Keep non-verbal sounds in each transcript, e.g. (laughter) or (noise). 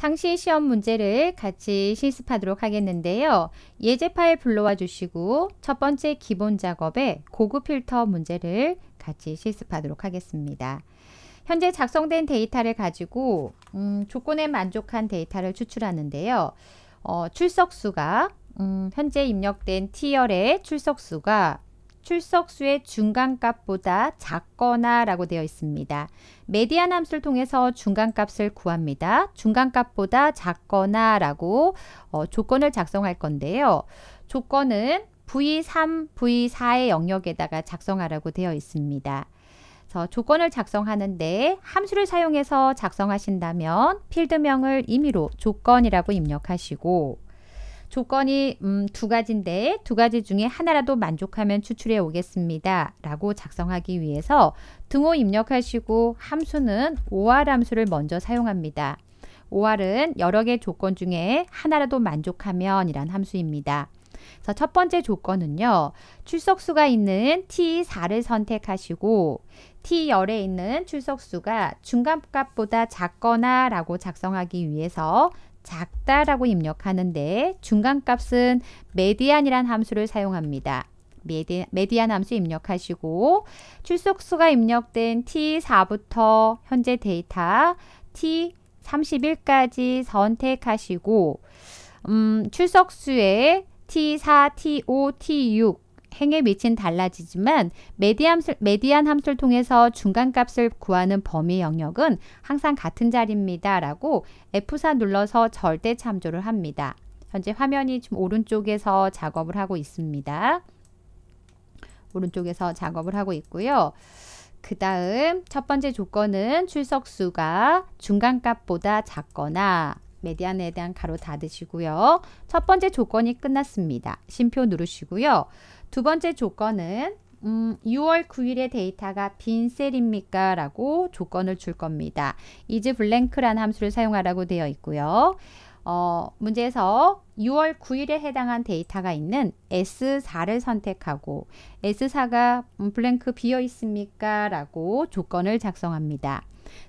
상시 시험 문제를 같이 실습하도록 하겠는데요. 예제 파일 불러와 주시고 첫 번째 기본 작업에 고급 필터 문제를 같이 실습하도록 하겠습니다. 현재 작성된 데이터를 가지고 음, 조건에 만족한 데이터를 추출하는데요. 어, 출석수가 음, 현재 입력된 T열의 출석수가 출석수의 중간값보다 작거나 라고 되어 있습니다. 메디안 함수를 통해서 중간값을 구합니다. 중간값보다 작거나 라고 어, 조건을 작성할 건데요. 조건은 V3, V4의 영역에다가 작성하라고 되어 있습니다. 그래서 조건을 작성하는데 함수를 사용해서 작성하신다면 필드명을 임의로 조건이라고 입력하시고 조건이 음, 두 가지인데 두 가지 중에 하나라도 만족하면 추출해 오겠습니다. 라고 작성하기 위해서 등호 입력하시고 함수는 OR 함수를 먼저 사용합니다. OR은 여러 개 조건 중에 하나라도 만족하면 이란 함수입니다. 그래서 첫 번째 조건은요. 출석수가 있는 T4를 선택하시고 T열에 있는 출석수가 중간값보다 작거나 라고 작성하기 위해서 작다라고 입력하는데 중간값은 메디안이란 함수를 사용합니다. 메디, 메디안 함수 입력하시고 출석수가 입력된 T4부터 현재 데이터 T31까지 선택하시고 음, 출석수에 T4, T5, T6 행에 미친 달라지지만 메디함수, 메디안 함수를 통해서 중간값을 구하는 범위 영역은 항상 같은 자리입니다. 라고 F4 눌러서 절대 참조를 합니다. 현재 화면이 좀 오른쪽에서 작업을 하고 있습니다. 오른쪽에서 작업을 하고 있고요. 그 다음 첫 번째 조건은 출석수가 중간값보다 작거나 메디안에 대한 가로 닫으시고요. 첫 번째 조건이 끝났습니다. 심표 누르시고요. 두 번째 조건은 음, 6월 9일의 데이터가 빈 셀입니까? 라고 조건을 줄 겁니다. 이즈 블랭크란 함수를 사용하라고 되어 있고요. 어, 문제에서 6월 9일에 해당한 데이터가 있는 S4를 선택하고 S4가 블랭크 비어 있습니까? 라고 조건을 작성합니다.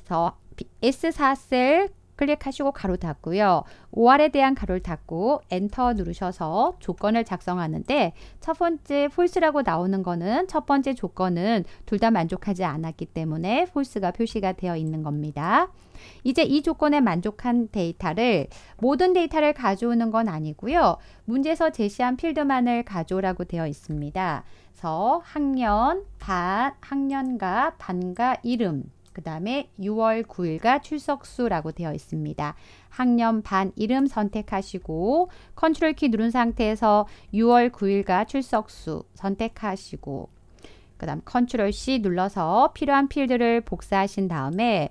그래서 S4 셀 클릭하시고 가로 닫고요. OR에 대한 가로를 닫고 엔터 누르셔서 조건을 작성하는데 첫 번째 false라고 나오는 거는 첫 번째 조건은 둘 다 만족하지 않았기 때문에 false가 표시가 되어 있는 겁니다. 이제 이 조건에 만족한 데이터를 모든 데이터를 가져오는 건 아니고요. 문제에서 제시한 필드만을 가져오라고 되어 있습니다. 그래서 학년, 반, 학년과 반과 이름 그 다음에 6월 9일과 출석수라고 되어 있습니다. 학년 반 이름 선택하시고 컨트롤 키 누른 상태에서 6월 9일과 출석수 선택하시고 그 다음 컨트롤 C 눌러서 필요한 필드를 복사하신 다음에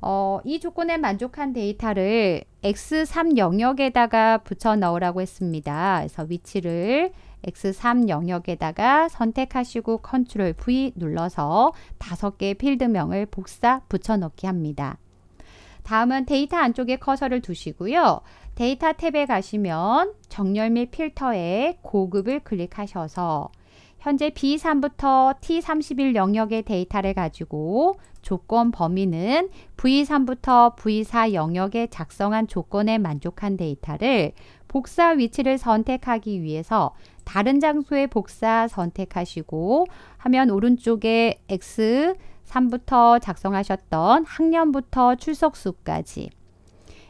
어, 이 조건에 만족한 데이터를 X3 영역에다가 붙여 넣으라고 했습니다. 그래서 위치를 X3 영역에다가 선택하시고 Ctrl V 눌러서 다섯 개의 필드명을 복사 붙여넣기 합니다. 다음은 데이터 안쪽에 커서를 두시고요. 데이터 탭에 가시면 정렬 및 필터에 고급을 클릭하셔서 현재 B3부터 T31 영역의 데이터를 가지고 조건 범위는 V3부터 V4 영역에 작성한 조건에 만족한 데이터를 복사 위치를 선택하기 위해서 다른 장소에 복사 선택하시고 화면 오른쪽에 X3부터 작성하셨던 학년부터 출석수까지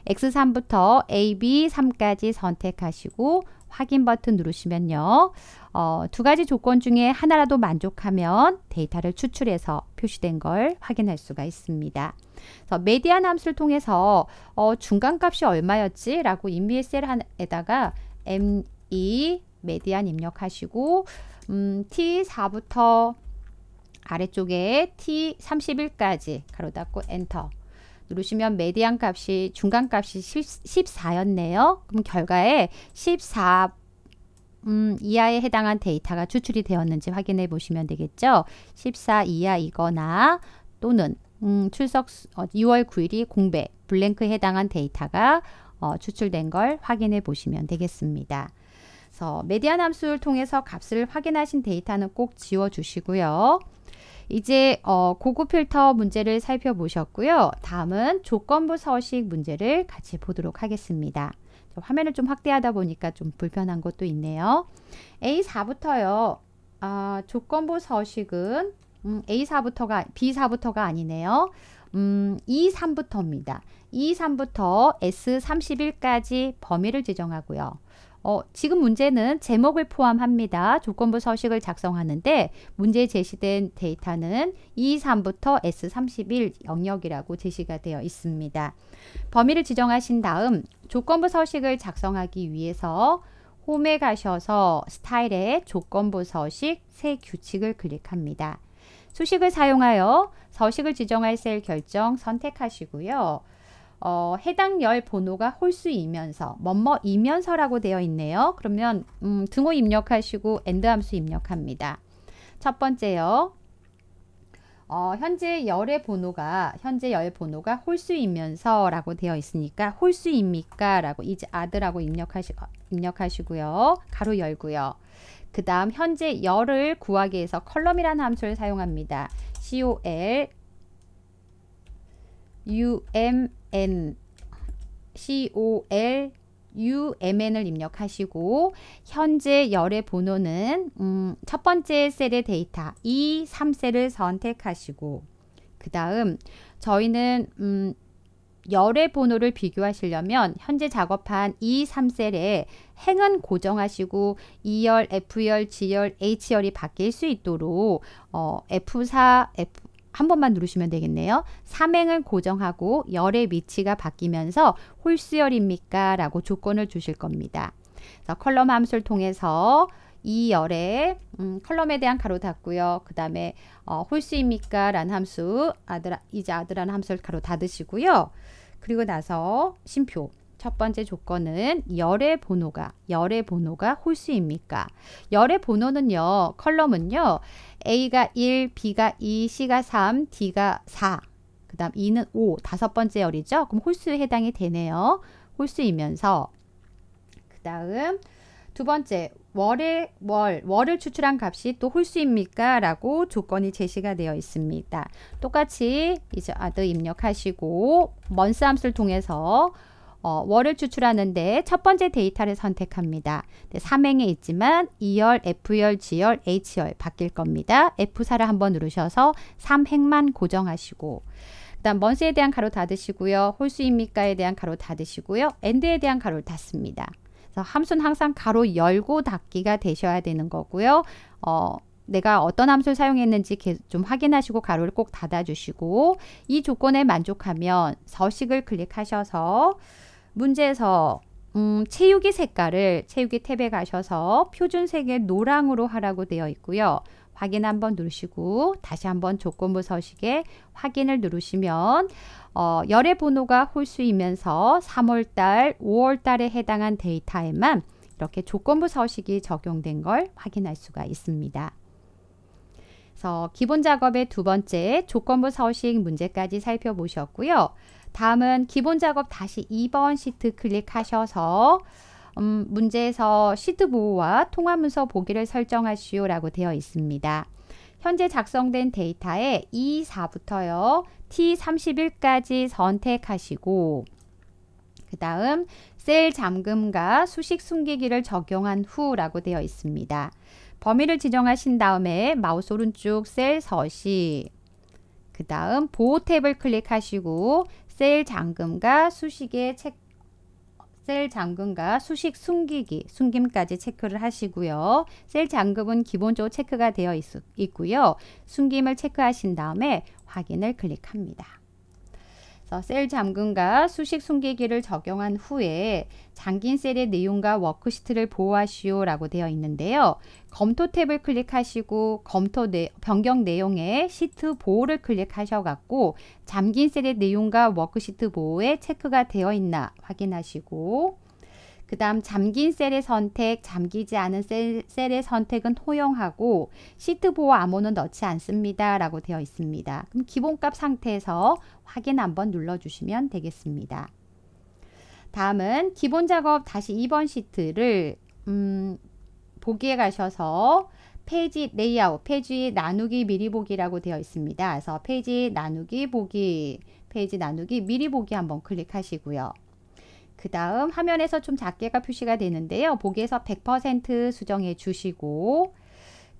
X3부터 AB3까지 선택하시고 확인 버튼 누르시면요. 어, 두 가지 조건 중에 하나라도 만족하면 데이터를 추출해서 표시된 걸 확인할 수가 있습니다. 그래서 메디안 함수를 통해서 어, 중간값이 얼마였지? 라고 MBSL에다가 ME 메디안 입력하시고 음, T4부터 아래쪽에 T31까지 가로 닫고 엔터 누르시면 메디안 값이 중간 값이 14였네요. 그럼 결과에 14 음, 이하에 해당한 데이터가 추출이 되었는지 확인해 보시면 되겠죠. 14 이하이거나 또는 음, 출석 6월 어, 9일이 공백, 블랭크에 해당한 데이터가 어, 추출된 걸 확인해 보시면 되겠습니다. 그래서 메디안 함수를 통해서 값을 확인하신 데이터는 꼭 지워주시고요. 이제 어, 고급 필터 문제를 살펴보셨고요. 다음은 조건부 서식 문제를 같이 보도록 하겠습니다. 화면을 좀 확대하다 보니까 좀 불편한 것도 있네요. A4부터요. 아, 조건부 서식은 음, A4부터가 B4부터가 아니네요. 음, E3부터입니다. E3부터 S31까지 범위를 지정하고요. 어, 지금 문제는 제목을 포함합니다. 조건부 서식을 작성하는데 문제에 제시된 데이터는 E3부터 S31 영역이라고 제시가 되어 있습니다. 범위를 지정하신 다음 조건부 서식을 작성하기 위해서 홈에 가셔서 스타일의 조건부 서식 새 규칙을 클릭합니다. 수식을 사용하여 서식을 지정할 셀 결정 선택하시고요. 어, 해당 열 번호가 홀수이면서 뭐뭐이면서라고 되어 있네요. 그러면 음, 등호 입력하시고 엔드 함수 입력합니다. 첫 번째요. 어, 현재 열의 번호가 현재 열 번호가 홀수이면서 라고 되어 있으니까 홀수입니까 라고 이제 아드라고 입력하시, 어, 입력하시고요 가로 열고요 그 다음 현재 열을 구하기 위해서 컬럼이라는 함수를 사용합니다 col umn col UMN을 입력하시고 현재 열의 번호는 음, 첫 번째 셀의 데이터 2, e 3셀을 선택하시고 그 다음 저희는 음, 열의 번호를 비교하시려면 현재 작업한 2, e 3셀에 행은 고정하시고 2열, F열, G열, H열이 바뀔 수 있도록 어, F4, F 한 번만 누르시면 되겠네요. 삼행을 고정하고 열의 위치가 바뀌면서 홀수열입니까? 라고 조건을 주실 겁니다. 그래서 컬럼 함수를 통해서 이 열의 음, 컬럼에 대한 가로 닫고요. 그 다음에 어, 홀수입니까? 라는 함수 아들 이제 아들라는 함수를 가로 닫으시고요. 그리고 나서 심표 첫 번째 조건은 열의 번호가 열의 번호가 홀수입니까? 열의 번호는요. 컬럼은요. A가 1, B가 2, C가 3, D가 4. 그다음 2는 5. 다섯 번째 열이죠. 그럼 홀수에 해당이 되네요. 홀수이면서 그다음 두 번째 월의 월, 월을 추출한 값이 또 홀수입니까? 라고 조건이 제시가 되어 있습니다. 똑같이 이제 아드 입력하시고 먼스 함수를 통해서 어, 월을 추출하는데 첫 번째 데이터를 선택합니다. 네, 삼행에 있지만 2열, F열, G열, H열 바뀔 겁니다. F4를 한번 누르셔서 삼행만 고정하시고 일단 먼스에 대한 가로 닫으시고요. 홀수입니까에 대한 가로 닫으시고요. 엔드에 대한 가로를 닫습니다. 그래서 함수는 항상 가로 열고 닫기가 되셔야 되는 거고요. 어, 내가 어떤 함수를 사용했는지 좀 확인하시고 가로를 꼭 닫아주시고 이 조건에 만족하면 서식을 클릭하셔서 문제에서 음, 채우기 색깔을 체육기 탭에 가셔서 표준색의 노랑으로 하라고 되어 있고요. 확인 한번 누르시고 다시 한번 조건부 서식에 확인을 누르시면 어, 열의 번호가 홀수이면서 3월달, 5월달에 해당한 데이터에만 이렇게 조건부 서식이 적용된 걸 확인할 수가 있습니다. 그래서 기본 작업의 두 번째 조건부 서식 문제까지 살펴보셨고요. 다음은 기본 작업 다시 2번 시트 클릭하셔서 음, 문제에서 시트 보호와 통합 문서 보기를 설정하시오 라고 되어 있습니다. 현재 작성된 데이터에 E4부터요. T31까지 선택하시고 그 다음 셀 잠금과 수식 숨기기를 적용한 후 라고 되어 있습니다. 범위를 지정하신 다음에 마우스 오른쪽 셀 서시 그 다음 보호 탭을 클릭하시고 셀잠금과 수식의 체셀 잔금과 수식 숨기기, 숨김까지 체크를 하시고요. 셀 잔금은 기본적으로 체크가 되어 있, 있고요. 숨김을 체크하신 다음에 확인을 클릭합니다. 셀 잠금과 수식 숨기기를 적용한 후에 잠긴 셀의 내용과 워크시트를 보호하시오 라고 되어 있는데요. 검토 탭을 클릭하시고 검토 내, 변경 내용에 시트 보호를 클릭하셔갖고 잠긴 셀의 내용과 워크시트 보호에 체크가 되어 있나 확인하시고 그 다음 잠긴 셀의 선택, 잠기지 않은 셀, 셀의 선택은 허용하고 시트 보호 암호는 넣지 않습니다. 라고 되어 있습니다. 그럼 기본값 상태에서 확인 한번 눌러주시면 되겠습니다. 다음은 기본 작업 다시 2번 시트를 음, 보기에 가셔서 페이지 레이아웃, 페이지 나누기 미리 보기라고 되어 있습니다. 그래서 페이지 나누기 보기, 페이지 나누기 미리 보기 한번 클릭하시고요. 그 다음 화면에서 좀 작게가 표시가 되는데요. 보기에서 100% 수정해 주시고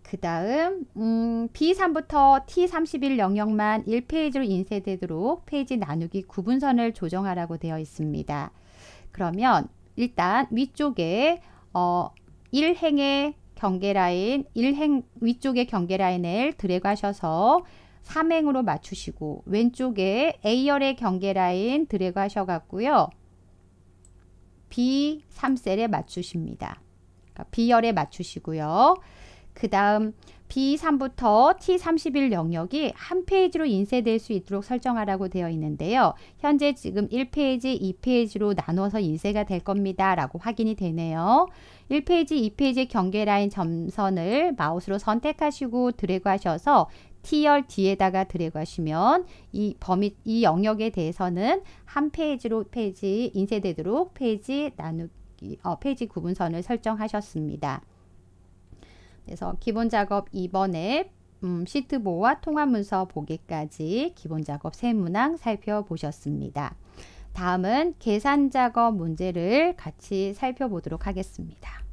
그 다음 음, B3부터 T31 영역만 1페이지로 인쇄되도록 페이지 나누기 구분선을 조정하라고 되어 있습니다. 그러면 일단 위쪽에 어, 1행의 경계라인 1행 위쪽의 경계라인을 드래그하셔서 3행으로 맞추시고 왼쪽에 A열의 경계라인 드래그하셔 갖고요. B3셀에 맞추십니다. 그러니까 B열에 맞추시고요. 그 다음 B3부터 T31 영역이 한 페이지로 인쇄될 수 있도록 설정하라고 되어 있는데요. 현재 지금 1페이지, 2페이지로 나눠서 인쇄가 될 겁니다. 라고 확인이 되네요. 1페이지, 2페이지 경계라인 점선을 마우스로 선택하시고 드래그 하셔서 T열 뒤에다가 들어가시면 이 범위 이 영역에 대해서는 한 페이지로 페이지 인쇄되도록 페이지 나누기 어, 페이지 구분선을 설정하셨습니다. 그래서 기본 작업 2번에 음, 시트 보와 통합 문서 보기까지 기본 작업 세 문항 살펴보셨습니다. 다음은 계산 작업 문제를 같이 살펴보도록 하겠습니다.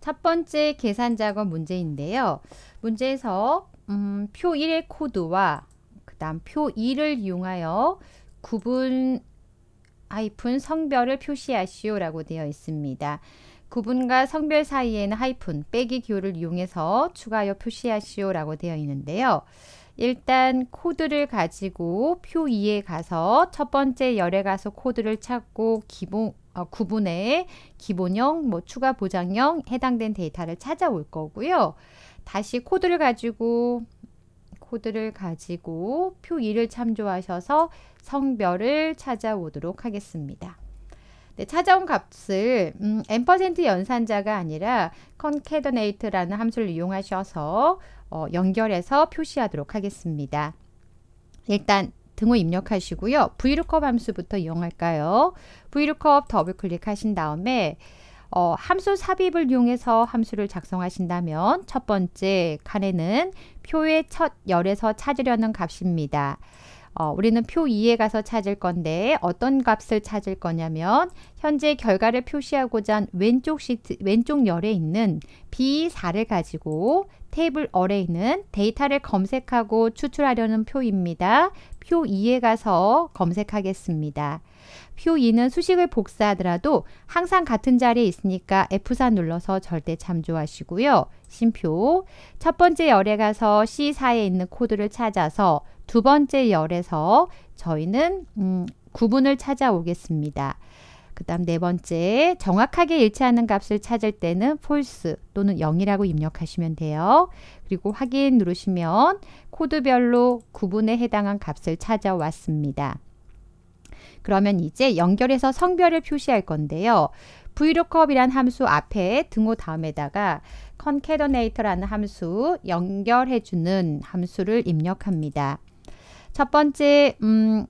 첫 번째 계산 작업 문제인데요. 문제에서 음, 표 1의 코드와 그 다음 표 2를 이용하여 구분 하이픈 성별을 표시하시오 라고 되어 있습니다. 구분과 성별 사이에는 하이픈 빼기 기호를 이용해서 추가하여 표시하시오 라고 되어 있는데요. 일단 코드를 가지고 표 2에 가서 첫 번째 열에 가서 코드를 찾고 기본 어, 구분의 기본형, 뭐 추가 보장형 해당된 데이터를 찾아올 거고요. 다시 코드를 가지고 코드를 가지고 표 2를 참조하셔서 성별을 찾아오도록 하겠습니다. 네, 찾아온 값을 음, n% 연산자가 아니라 concatenate라는 함수를 이용하셔서 어, 연결해서 표시하도록 하겠습니다. 일단 등호 입력하시고요. v l o o 함수부터 이용할까요? v l o o 더블 클릭하신 다음에 어, 함수 삽입을 이용해서 함수를 작성하신다면 첫 번째 칸에는 표의 첫 열에서 찾으려는 값입니다. 어, 우리는 표 2에 가서 찾을 건데 어떤 값을 찾을 거냐면 현재 결과를 표시하고자 한 왼쪽 시트 왼쪽 열에 있는 B4를 가지고 테이블 어레이는 데이터를 검색하고 추출하려는 표입니다. 표 2에 가서 검색하겠습니다. 표 2는 수식을 복사하더라도 항상 같은 자리에 있으니까 F4 눌러서 절대 참조하시고요. 심표 첫 번째 열에 가서 C4에 있는 코드를 찾아서 두 번째 열에서 저희는 음, 구분을 찾아오겠습니다. 그 다음 네 번째, 정확하게 일치하는 값을 찾을 때는 false 또는 0이라고 입력하시면 돼요. 그리고 확인 누르시면 코드별로 구분에 해당한 값을 찾아왔습니다. 그러면 이제 연결해서 성별을 표시할 건데요. vlookup이란 함수 앞에 등호 다음에다가 concatenate라는 함수 연결해주는 함수를 입력합니다. 첫 번째, 음,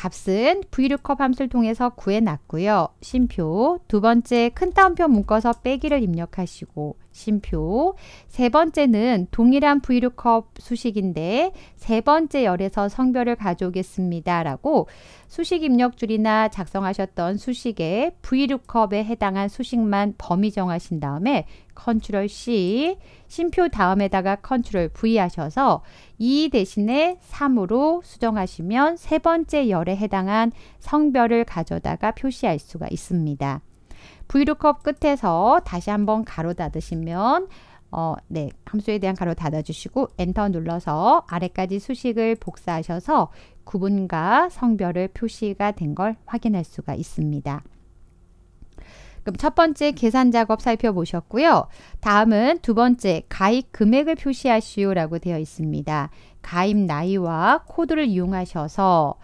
값은 vlookup 함수를 통해서 구해놨고요. 심표, 두 번째 큰 따옴표 묶어서 빼기를 입력하시고 쉼표. 세 번째는 동일한 브이룩컵 수식인데 세 번째 열에서 성별을 가져오겠습니다. 라고 수식 입력줄이나 작성하셨던 수식에 브이룩컵에 해당한 수식만 범위 정하신 다음에 컨트롤 C, 쉼표 다음에다가 컨트롤 V 하셔서 2 대신에 3으로 수정하시면 세 번째 열에 해당한 성별을 가져다가 표시할 수가 있습니다. VLOOKUP 끝에서 다시 한번 가로 닫으시면 어, 네, 함수에 대한 가로 닫아주시고 엔터 눌러서 아래까지 수식을 복사하셔서 구분과 성별을 표시가 된 걸 확인할 수가 있습니다. 그럼 첫 번째 계산 작업 살펴보셨고요. 다음은 두 번째 가입 금액을 표시하시오라고 되어 있습니다. 가입 나이와 코드를 이용하셔서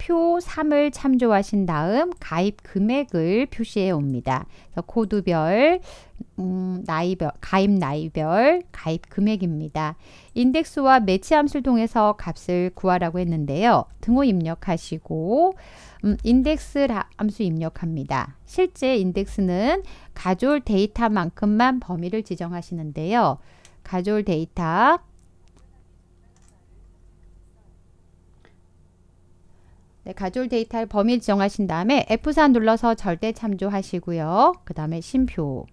표 3을 참조하신 다음 가입 금액을 표시해 옵니다. 그래서 코드별, 음, 나이별, 가입 나이별, 가입 금액입니다. 인덱스와 매치 함수를 통해서 값을 구하라고 했는데요. 등호 입력하시고 음, 인덱스 함수 입력합니다. 실제 인덱스는 가져올 데이터만큼만 범위를 지정하시는데요. 가져올 데이터 네, 가졸 데이터를 범위를 지정하신 다음에 F4 눌러서 절대 참조하시고요. 그 다음에 신표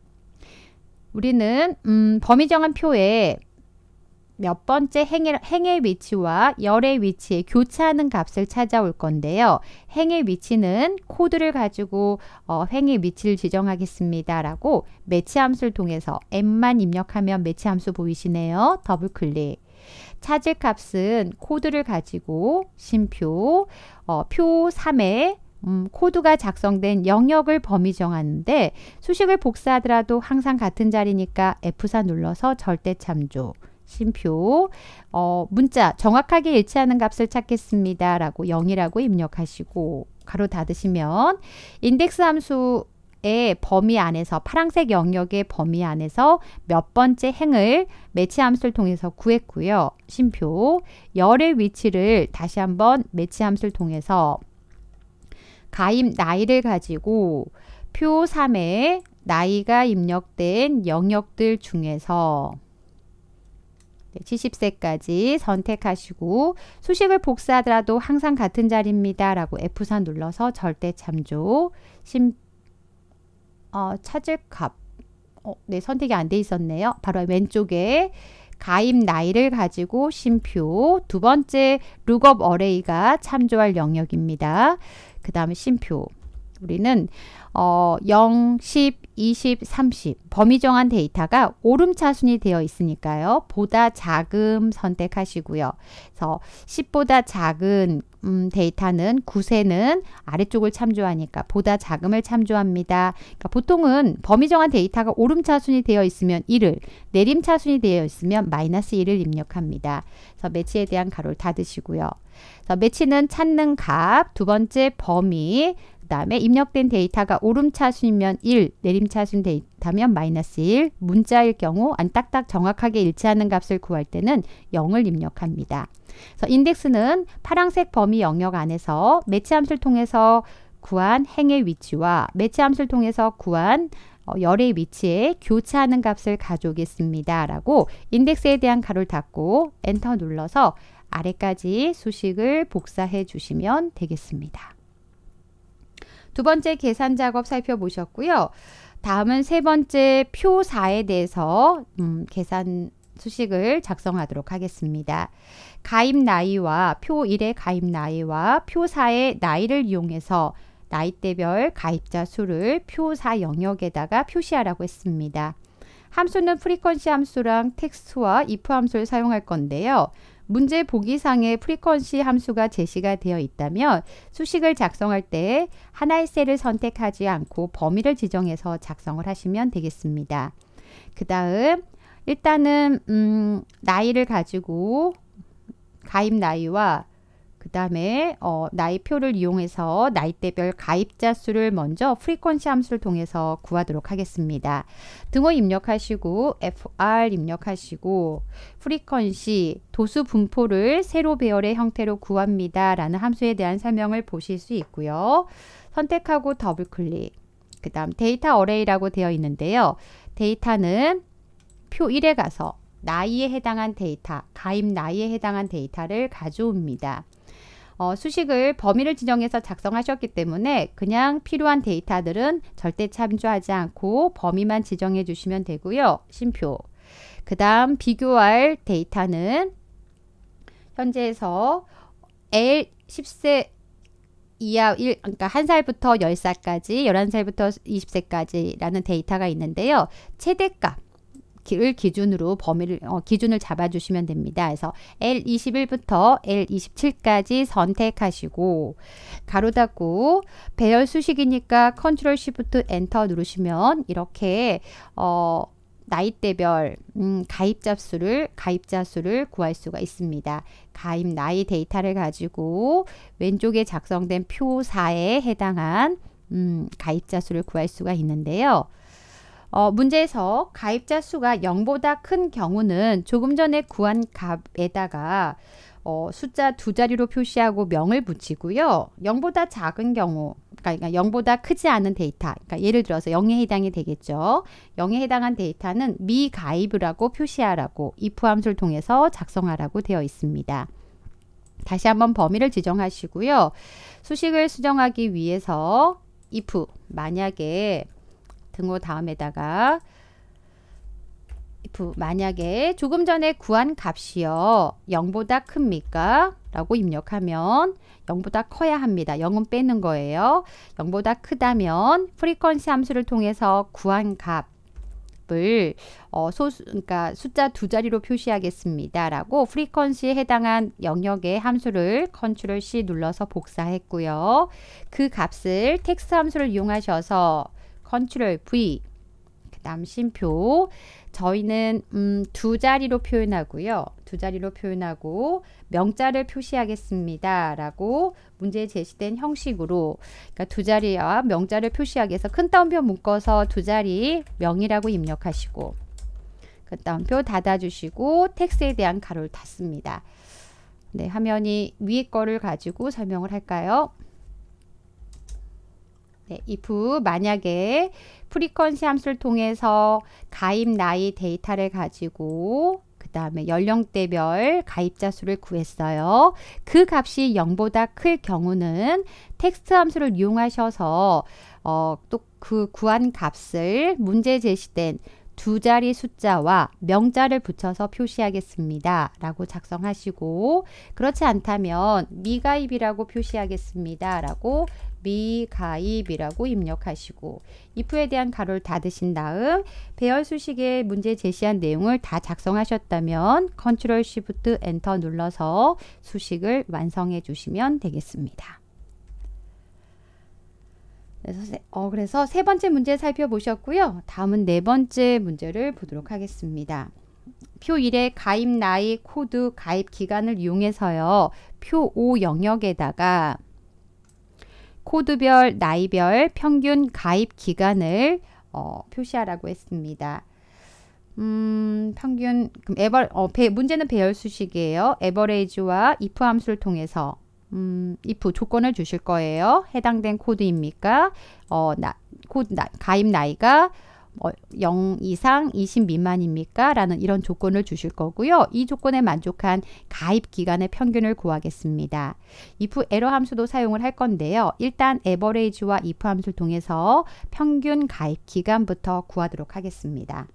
우리는 음, 범위 정한 표에 몇 번째 행의, 행의 위치와 열의 위치에 교차하는 값을 찾아올 건데요. 행의 위치는 코드를 가지고 어, 행의 위치를 지정하겠습니다. 라고 매치 함수를 통해서 m만 입력하면 매치 함수 보이시네요. 더블 클릭. 찾을 값은 코드를 가지고 심표, 어, 표 3에 음, 코드가 작성된 영역을 범위 정하는데 수식을 복사하더라도 항상 같은 자리니까 F4 눌러서 절대 참조 심표 어, 문자 정확하게 일치하는 값을 찾겠습니다 라고 0이라고 입력하시고 가로 닫으시면 인덱스 함수 의 범위 안에서 파란색 영역의 범위 안에서 몇 번째 행을 매치함수를 통해서 구했고요. 심표 열의 위치를 다시 한번 매치함수를 통해서 가입 나이를 가지고 표 3에 나이가 입력된 영역들 중에서 70세까지 선택하시고 수식을 복사하더라도 항상 같은 자리입니다. 라고 F4 눌러서 절대 참조 심 어, 찾을 값. 어, 네, 선택이 안 돼 있었네요. 바로 왼쪽에 가입 나이를 가지고 심표, 두 번째 룩업 어레이가 참조할 영역입니다. 그 다음에 심표. 우리는 어, 0, 10, 20, 30 범위 정한 데이터가 오름차순이 되어 있으니까요. 보다 작음 선택하시고요. 그래서 10보다 작은 음, 데이터는 구세는 아래쪽을 참조하니까 보다 자금을 참조합니다. 그러니까 보통은 범위 정한 데이터가 오름차순이 되어 있으면 1을, 내림차순이 되어 있으면 마이너스 1을 입력합니다. 그래서 매치에 대한 가로를 닫으시고요. 매치는 찾는 값, 두 번째 범위, 그 다음에 입력된 데이터가 오름차순이면 1, 내림차순 데이터면 마이너스 1, 문자일 경우 안 딱딱 정확하게 일치하는 값을 구할 때는 0을 입력합니다. 그래서 인덱스는 파란색 범위 영역 안에서 매치함수를 통해서 구한 행의 위치와 매치함수를 통해서 구한 어, 열의 위치에 교차하는 값을 가져오겠습니다. 라고 인덱스에 대한 가로를 닫고 엔터 눌러서 아래까지 수식을 복사해 주시면 되겠습니다. 두 번째 계산 작업 살펴보셨고요. 다음은 세 번째 표사에 대해서 음, 계산 수식을 작성하도록 하겠습니다. 가입 나이와 표 1의 가입 나이와 표 4의 나이를 이용해서 나이대별 가입자 수를 표 4 영역에다가 표시하라고 했습니다. 함수는 프리퀀시 함수랑 텍스트와 if 함수를 사용할 건데요. 문제 보기상의 프리퀀시 함수가 제시가 되어 있다면 수식을 작성할 때 하나의 셀을 선택하지 않고 범위를 지정해서 작성을 하시면 되겠습니다. 그 다음 일단은 음, 나이를 가지고 가입 나이와 그 다음에 어, 나이표를 이용해서 나이대별 가입자 수를 먼저 프리퀀시 함수를 통해서 구하도록 하겠습니다. 등호 입력하시고 FR 입력하시고 프리퀀시 도수 분포를 세로 배열의 형태로 구합니다. 라는 함수에 대한 설명을 보실 수 있고요. 선택하고 더블클릭 그 다음 데이터 어레이라고 되어 있는데요. 데이터는 표 1에 가서 나이에 해당한 데이터, 가입 나이에 해당한 데이터를 가져옵니다. 어, 수식을 범위를 지정해서 작성하셨기 때문에 그냥 필요한 데이터들은 절대 참조하지 않고 범위만 지정해 주시면 되고요. 심표. 그 다음 비교할 데이터는 현재에서 L 10세 이하 1, 그러니까 1살부터 10살까지, 11살부터 20세까지라는 데이터가 있는데요. 최대값. 를 기준으로 범위를 어, 기준을 잡아주시면 됩니다. 그래서 L21부터 L27까지 선택하시고 가로 닫고 배열 수식이니까 컨트롤 시프트 엔터 누르시면 이렇게 어 나이대별 음, 가입자 수를 가입자 수를 구할 수가 있습니다. 가입 나이 데이터를 가지고 왼쪽에 작성된 표사에 해당한 음, 가입자 수를 구할 수가 있는데요. 어, 문제에서 가입자 수가 0보다 큰 경우는 조금 전에 구한 값에다가 어, 숫자 두 자리로 표시하고 명을 붙이고요. 0보다 작은 경우, 그러니까 0보다 그러니까 크지 않은 데이터, 그러니까 예를 들어서 0에 해당이 되겠죠. 0에 해당한 데이터는 미가입이라고 표시하라고 if 함수를 통해서 작성하라고 되어 있습니다. 다시 한번 범위를 지정하시고요. 수식을 수정하기 위해서 if 만약에 등호 다음에다가 만약에 조금 전에 구한 값이요. 0보다 큽니까? 라고 입력하면 0보다 커야 합니다. 0은 빼는 거예요. 0보다 크다면 프리퀀시 함수를 통해서 구한 값 어, 소 그러니까 숫자 두 자리로 표시하겠습니다. 라고 프리퀀시에 해당한 영역의 함수를 컨트롤 C 눌러서 복사했고요. 그 값을 텍스트 함수를 이용하셔서 컨트롤 V 그 다음 심표 저희는 음, 두 자리로 표현하고요. 두 자리로 표현하고 명자를 표시하겠습니다. 라고 문제에 제시된 형식으로 그러니까 두 자리와 명자를 표시하기 위해서 큰 따옴표 묶어서 두 자리 명이라고 입력하시고 그 따옴표 닫아주시고 텍스트에 대한 가로를 닫습니다. 네, 화면이 위에 거를 가지고 설명을 할까요? 네, if 만약에 프리퀀시 함수를 통해서 가입 나이 데이터를 가지고 그 다음에 연령대별 가입자 수를 구했어요. 그 값이 0보다 클 경우는 텍스트 함수를 이용하셔서 어, 또 그 구한 값을 문제 제시된 두 자리 숫자와 명자를 붙여서 표시하겠습니다. 라고 작성하시고 그렇지 않다면 미가입이라고 표시하겠습니다. 라고 미가입이라고 입력하시고 if에 대한 가로를 닫으신 다음 배열 수식의 문제 제시한 내용을 다 작성하셨다면 컨트롤 시프트 엔터 눌러서 수식을 완성해 주시면 되겠습니다. 그래서 세, 어, 그래서 세 번째 문제 살펴보셨고요. 다음은 네 번째 문제를 보도록 하겠습니다. 표 1의 가입 나이, 코드, 가입 기간을 이용해서요. 표 5 영역에다가 코드별, 나이별, 평균 가입 기간을 어, 표시하라고 했습니다. 음, 평균 그럼 에버 어, 배, 문제는 배열 수식이에요. 에버레이지와 if 함수를 통해서 음, if 조건을 주실 거예요. 해당된 코드입니까? 어, 나, 코드 나, 가입 나이가 0 어, 이상 20 미만입니까? 라는 이런 조건을 주실 거고요. 이 조건에 만족한 가입 기간의 평균을 구하겠습니다. if error 함수도 사용을 할 건데요. 일단 average와 if 함수를 통해서 평균 가입 기간부터 구하도록 하겠습니다.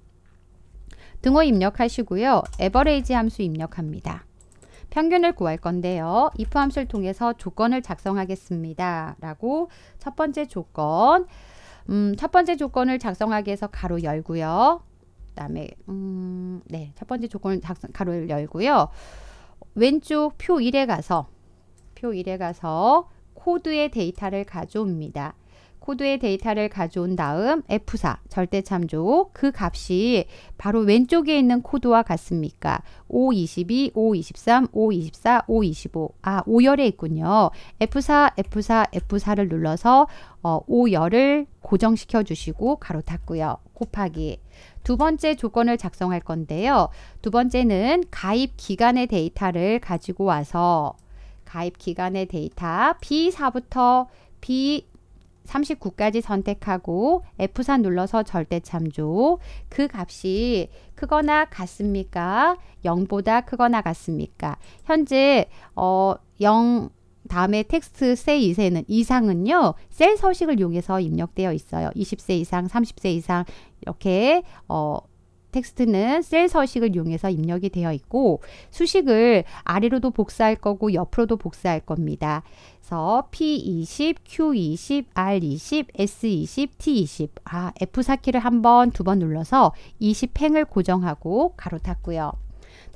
등호 입력하시고요. average 함수 입력합니다. 평균을 구할 건데요. if 함수를 통해서 조건을 작성하겠습니다. 라고 첫 번째 조건 음, 첫 번째 조건을 작성하기 위해서 가로 열고요. 그다음에 음, 네, 첫 번째 조건을 작성 가로를 열고요. 왼쪽 표 1에 가서 표 1에 가서 코드의 데이터를 가져옵니다. 코드의 데이터를 가져온 다음 F4 절대참조 그 값이 바로 왼쪽에 있는 코드와 같습니까? 522, 523, 524, 525 아, 5열에 있군요. F4, F4, F4를 눌러서 어, 5열을 고정시켜 주시고 가로 닫고요. 곱하기 두 번째 조건을 작성할 건데요. 두 번째는 가입 기간의 데이터를 가지고 와서 가입 기간의 데이터 B4부터 B 39까지 선택하고 F4 눌러서 절대 참조. 그 값이 크거나 같습니까? 0보다 크거나 같습니까? 현재 어, 0 다음에 텍스트 세 이세는 이상은요. 셀 서식을 이용해서 입력되어 있어요. 20세 이상, 30세 이상 이렇게 어 텍스트는 셀 서식을 이용해서 입력이 되어 있고 수식을 아래로도 복사할 거고 옆으로도 복사할 겁니다. 그래서 P20, Q20, R20, S20, T20 아 F4키를 한 번, 두 번 눌러서 20행을 고정하고 가로 탔고요.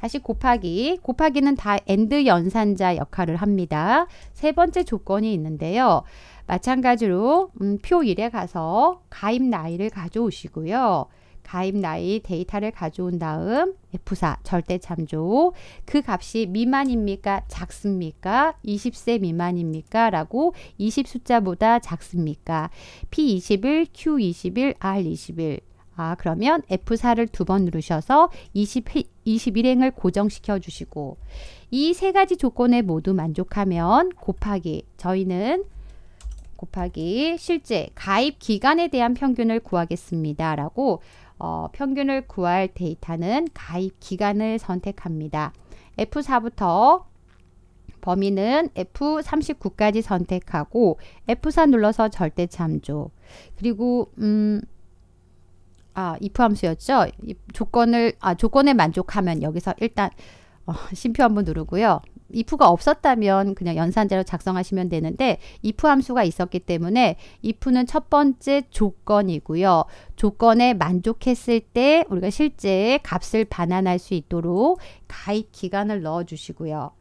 다시 곱하기. 곱하기는 다 엔드 연산자 역할을 합니다. 세 번째 조건이 있는데요. 마찬가지로 음, 표 1에 가서 가입 나이를 가져오시고요. 가입 나이 데이터를 가져온 다음 F4 절대 참조 그 값이 미만입니까? 작습니까? 20세 미만입니까? 라고 20 숫자보다 작습니까? P21, Q21, R21 아 그러면 F4를 두 번 누르셔서 20, 21행을 고정시켜 주시고 이 세 가지 조건에 모두 만족하면 곱하기 저희는 곱하기 실제 가입 기간에 대한 평균을 구하겠습니다. 라고 어, 평균을 구할 데이터는 가입 기간을 선택합니다. F4부터 범위는 F39까지 선택하고 F4 눌러서 절대 참조 그리고 음, 아, if 함수였죠? 조건을 아, 조건에 만족하면 여기서 일단 어, (laughs) 심표 한번 누르고요. if가 없었다면 그냥 연산자로 작성하시면 되는데 if 함수가 있었기 때문에 if는 첫 번째 조건이고요. 조건에 만족했을 때 우리가 실제 값을 반환할 수 있도록 가입 기간을 넣어 주시고요.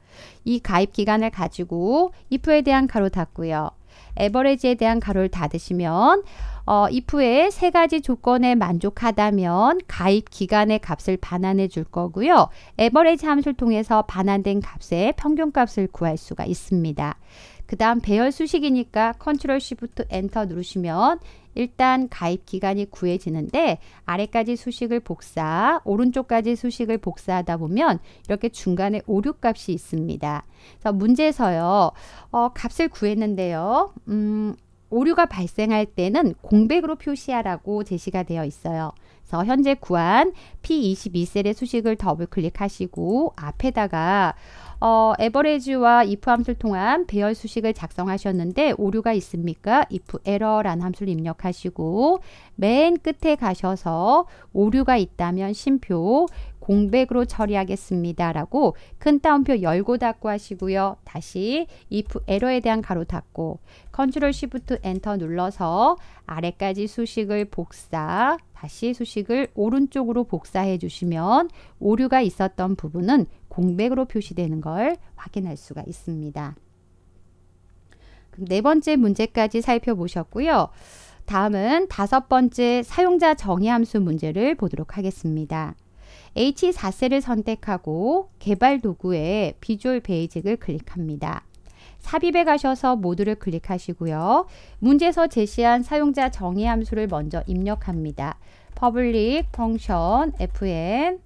이 가입 기간을 가지고 if에 대한 가로 닫고요. 에버리지에 대한 가로를 닫으시면 어, if의 세 가지 조건에 만족하다면 가입 기간의 값을 반환해 줄 거고요. 에버레지 함수를 통해서 반환된 값의 평균값을 구할 수가 있습니다. 그 다음 배열 수식이니까 컨트롤 시프트 엔터 누르시면 일단 가입 기간이 구해지는데 아래까지 수식을 복사, 오른쪽까지 수식을 복사하다 보면 이렇게 중간에 오류 값이 있습니다. 그래서 문제에서요. 어, 값을 구했는데요. 음, 오류가 발생할 때는 공백으로 표시하라고 제시가 되어 있어요. 그래서 현재 구한 P22셀의 수식을 더블 클릭하시고 앞에다가 어, 에버레지와 if 함수를 통한 배열 수식을 작성하셨는데 오류가 있습니까? if error라는 함수를 입력하시고 맨 끝에 가셔서 오류가 있다면 심표 공백으로 처리하겠습니다. 라고 큰 따옴표 열고 닫고 하시고요. 다시 if 에러에 대한 가로 닫고 컨트롤 시프트 엔터 눌러서 아래까지 수식을 복사 다시 수식을 오른쪽으로 복사해 주시면 오류가 있었던 부분은 공백으로 표시되는 걸 확인할 수가 있습니다. 네 번째 문제까지 살펴보셨고요. 다음은 다섯 번째 사용자 정의 함수 문제를 보도록 하겠습니다. H4셀을 선택하고 개발 도구에 비주얼 베이직을 클릭합니다. 삽입에 가셔서 모두를 클릭하시고요. 문제에서 제시한 사용자 정의 함수를 먼저 입력합니다. public function fn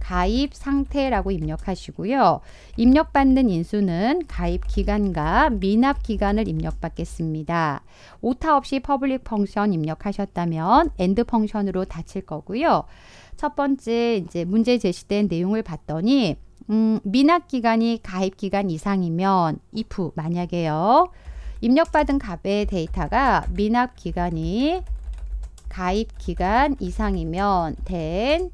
가입 상태라고 입력하시고요. 입력받는 인수는 가입 기간과 미납 기간을 입력받겠습니다. 오타 없이 퍼블릭 펑션 입력하셨다면 엔드 펑션으로 닫힐 거고요. 첫 번째 이제 문제 제시된 내용을 봤더니 음, 미납 기간이 가입 기간 이상이면 if 만약에요. 입력받은 값의 데이터가 미납 기간이 가입 기간 이상이면 된